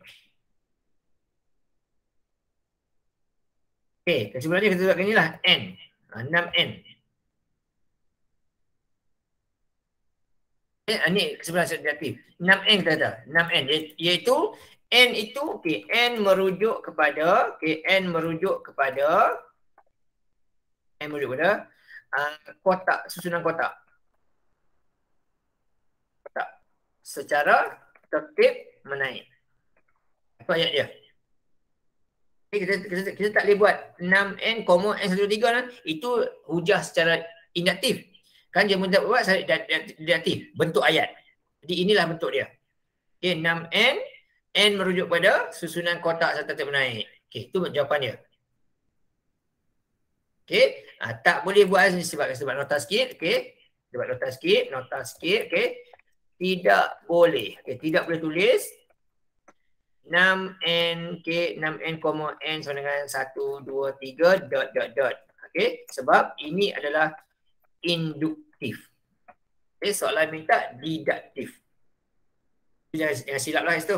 S1: Okey, kesimpulannya kita buat ke ni lah. N. 6N. Ah, ini eh, ah, sebelah subjektif. 6N kita kata. 6N iaitu N itu okay, N merujuk kepada okay, N merujuk kepada N merujuk kepada uh, kotak, susunan kotak. Kotak. Secara tertib menaik. Apa ayat dia? Okay, eh, kita, kita, kita tak boleh buat 6N, N13 lah. Itu hujah secara induktif kan dia minta buat saya nanti bentuk ayat jadi inilah bentuk dia okey 6n n merujuk pada susunan kotak satu tertib menaik okey itu jawapan dia okey ha, tak boleh buat sini sebab sebab nota sikit okey sebab nota sikit nota sikit okey tidak boleh okey tidak boleh tulis 6N, K, 6N, N sama dengan 1, 2, 3, dot, dot, dot. Okey, sebab ini adalah induktif. Okay, soalan minta deduktif. Yang, yang silap lah itu.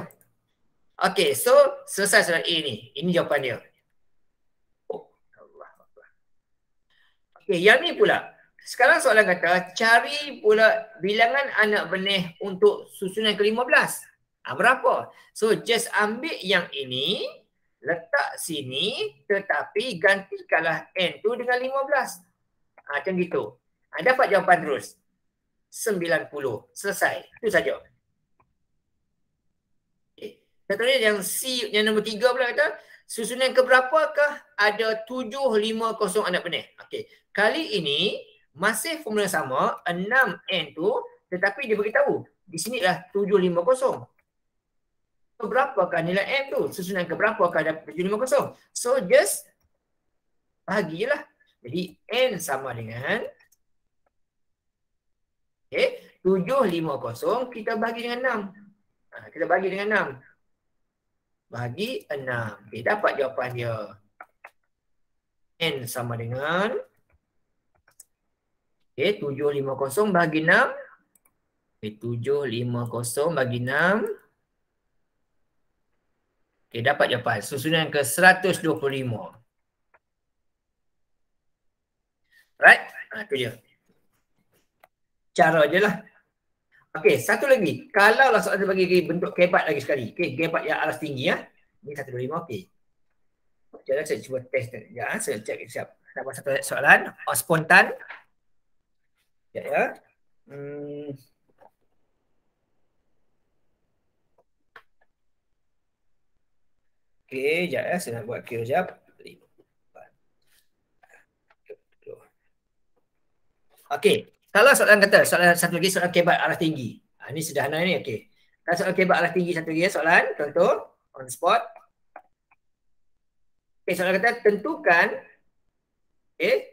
S1: Okay, so selesai soalan A ni. Ini jawapan dia. Oh, Allah, Allah. Okay, yang ni pula. Sekarang soalan kata, cari pula bilangan anak benih untuk susunan ke-15. Ha, berapa? So, just ambil yang ini, letak sini, tetapi gantikanlah N tu dengan 15. Ha, macam gitu. Ha, dapat jawapan terus. 90. Selesai. Itu saja. Contohnya eh, yang C yang nombor tiga pula kata susunan keberapakah ada tujuh lima kosong anak benih. Okey. Kali ini masih formula sama enam n tu tetapi dia beritahu di sini lah tujuh lima kosong. Keberapakah nilai N tu? Susunan keberapakah ada tujuh lima kosong? So just bahagilah. Jadi N sama dengan Okey, 7 5 0 kita bagi dengan 6. Ha, kita bagi dengan 6. Bagi 6. Okey, dapat jawapan dia. N sama dengan Okey, 7 5 0 bagi 6. Okey, 7 5 0 bagi 6. Okey, dapat jawapan. Susunan ke 125. Right? Ha, tu je cara je lah. Okey, satu lagi. Kalau lah soalan bagi bentuk kebat lagi sekali. Okey, kebat yang aras tinggi ya. Ini satu lima, okey. Sekejap lah, saya cuba test sekejap. Ya, saya cek siap. Dapat satu soalan. Oh, spontan. Sekejap ya. Hmm. Okey, sekejap ya. Saya nak buat kira sekejap. Okey, kalau soalan kata, soalan satu lagi soalan kebat arah tinggi. Ha, ini sederhana ni, okey. Kalau soalan kebat arah tinggi satu lagi ya, soalan. Contoh, on the spot. Okay soalan kata, tentukan okay,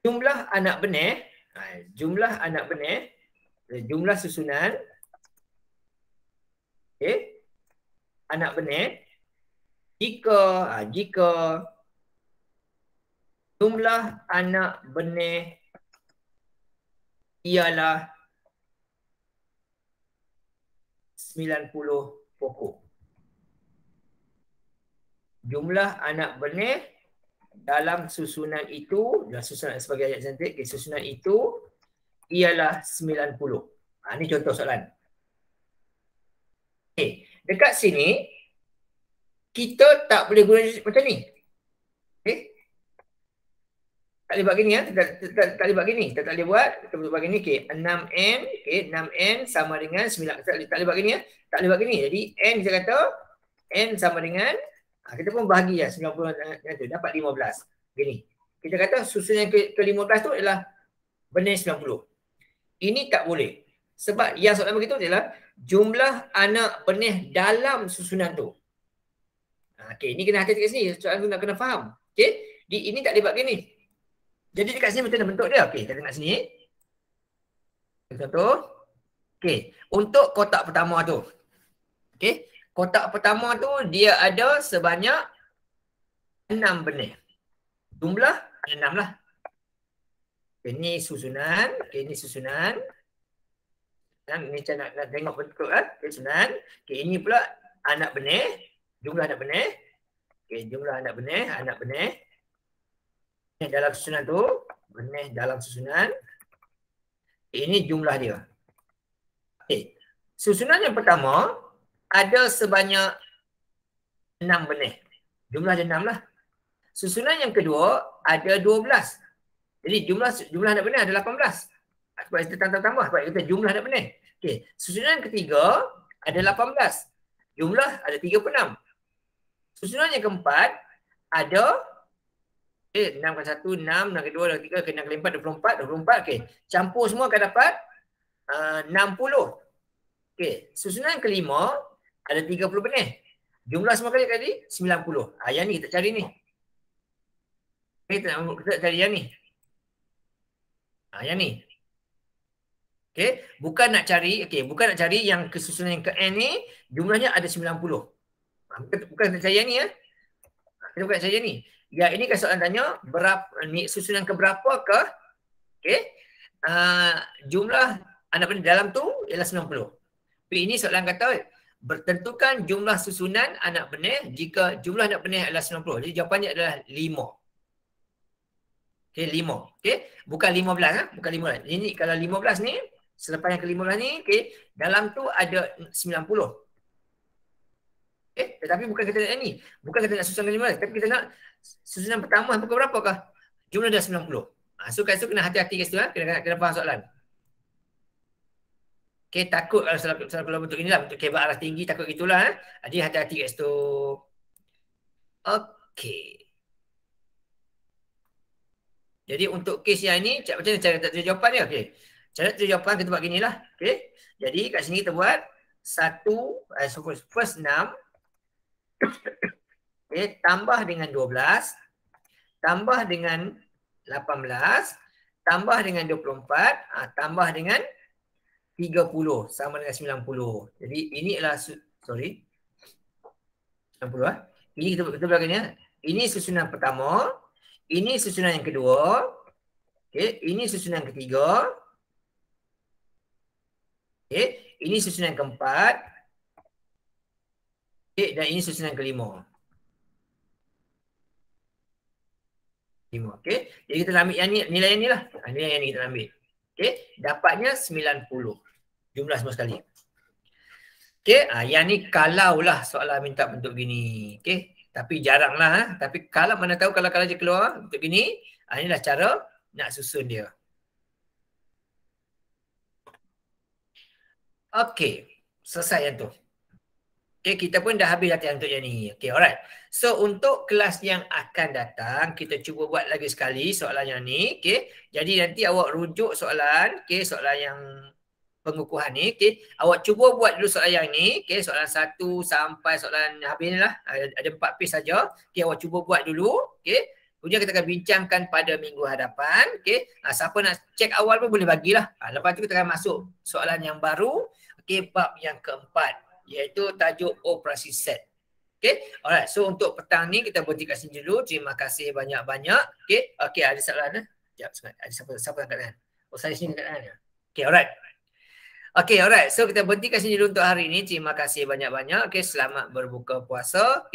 S1: jumlah anak benih, ha, jumlah anak benih, jumlah susunan, okey, anak benih, jika, ha, jika, jumlah anak benih ialah 90 pokok. Jumlah anak benih dalam susunan itu, dalam susunan sebagai ayat cantik, okay, susunan itu ialah 90. Ha, ini contoh soalan. Okay. Dekat sini, kita tak boleh guna macam ni. Okay. Tak boleh buat gini ya. Tak, tak, tak, tak boleh buat gini. Tak, tak boleh buat. Kita boleh buat gini. Okay. 6N. Okay. 6N sama dengan 9. Tak, tak, tak boleh buat gini ya. Tak boleh buat gini. Jadi N kita kata. N sama dengan. Ah, kita pun bahagi ya. 90 uh, itu, dapat 15. Begini. Kita kata susun yang ke, ke 15 tu ialah benar 90. Ini tak boleh. Sebab yang soalan begitu ialah jumlah anak benih dalam susunan tu. Okey, ini kena hati kat sini. Soalan tu nak kena faham. Okey, di ini tak dibuat gini. Jadi dekat sini macam mana bentuk dia? Okey, kita tengok sini. Contoh. Okey, untuk kotak pertama tu. Okey, kotak pertama tu dia ada sebanyak enam benih. Jumlah enam lah. Okay, ini susunan. Okey, ini susunan. Dan ni macam nak, nak tengok bentuk kan? Okey, susunan. Okey, ini pula anak benih. Jumlah anak benih. Okey, jumlah anak benih. Anak benih benih dalam susunan tu, benih dalam susunan. Ini jumlah dia. Okey. Susunan yang pertama ada sebanyak enam benih. Jumlah dia enam lah. Susunan yang kedua ada dua belas. Jadi jumlah jumlah anak benih ada belas. Sebab kita tambah-tambah. Sebab kita jumlah anak benih. Okey. Susunan ketiga ada lapan belas. Jumlah ada tiga 36. Susunan yang keempat ada 6 eh, kali 1, 6, 6 kali 2, 6 kali 3, 6 kali 4, 24, 24. Okey. Campur semua akan dapat uh, 60. Okey. Susunan kelima ada 30 benih. Jumlah semua kali tadi 90. Ha, ah, yang ni kita cari ni. Kita, kita cari yang ni. Ha, yang ni. Okey. Bukan nak cari, okey. Bukan nak cari yang kesusunan yang ke N ni, jumlahnya ada 90. Ha, ah, bukan, bukan nak cari yang ni ya. Kita bukan cari yang ni. Ya, ini kan soalan tanya berapa ni susunan ke berapakah? Okey. Uh, jumlah anak pandai dalam tu ialah 90. Tapi ini soalan kata bertentukan jumlah susunan anak benih jika jumlah anak benih adalah 90. Jadi jawapannya adalah 5. Okey, 5. Okey, bukan 15 ah, ha? bukan 15. Ini kalau 15 ni selepas yang ke-15 ni, okey, dalam tu ada 90. Okay? Eh, Tetapi bukan kita nak ni. Bukan kita nak susunan ke 15. Tapi kita nak susunan pertama pukul berapakah? Jumlah dah 90. Ha, ah, so kat situ kena hati-hati kat situ. Ha? Ah. Kena, kena, kena faham soalan. Okay, takut kalau salah, salah keluar bentuk inilah. Bentuk kebak arah tinggi, takut gitulah. Ha? Eh. Ah, Jadi hati-hati kat situ. Okay. Jadi untuk kes yang ini, macam mana cara tak terjadi jawapan ni Okay. Cara tak jawapan, kita buat ginilah. Okay. Jadi kat sini kita buat satu, uh, first enam, Okay, tambah dengan 12, tambah dengan 18, tambah dengan 24, ha, tambah dengan 30 sama dengan 90. Jadi ini adalah sorry. 60 ah. Eh. Ini kita kita belakangnya. Ini susunan pertama, ini susunan yang kedua. Okey, ini susunan ketiga. Okey, ini susunan keempat, Okay, dan ini susunan kelima. Lima, okay. Jadi kita ambil yang ni, nilai yang ni lah. Ah, nilai yang ni kita ambil. Okey, dapatnya 90. Jumlah semua sekali. Okey, ah, yang ni kalau lah soalan minta bentuk gini. Okay, tapi jarang lah. Ha? Tapi kalau mana tahu kalau-kalau je keluar bentuk gini, inilah cara nak susun dia. Okay, selesai yang tu. Okay, kita pun dah habis latihan untuk yang ni. Okay, alright. So, untuk kelas yang akan datang, kita cuba buat lagi sekali soalan yang ni. Okay, jadi nanti awak rujuk soalan. Okay, soalan yang pengukuhan ni. Okay, awak cuba buat dulu soalan yang ni. Okay, soalan satu sampai soalan habis ni lah. Ada, ada empat piece saja. Okay, awak cuba buat dulu. Okay, Kemudian kita akan bincangkan pada minggu hadapan. Okay. Ha, siapa nak cek awal pun boleh bagilah. Ha, lepas tu kita akan masuk soalan yang baru. Okay, bab yang keempat iaitu tajuk operasi set. Okay, alright. So untuk petang ni kita berhenti kat sini dulu. Terima kasih banyak-banyak. Okay, okay ada soalan eh? Sekejap, sekejap. Ada siapa, siapa angkat tangan? Oh, saya sini angkat tangan. Okay, alright. Okay, alright. So kita berhenti kat sini dulu untuk hari ini. Terima kasih banyak-banyak. Okay, selamat berbuka puasa.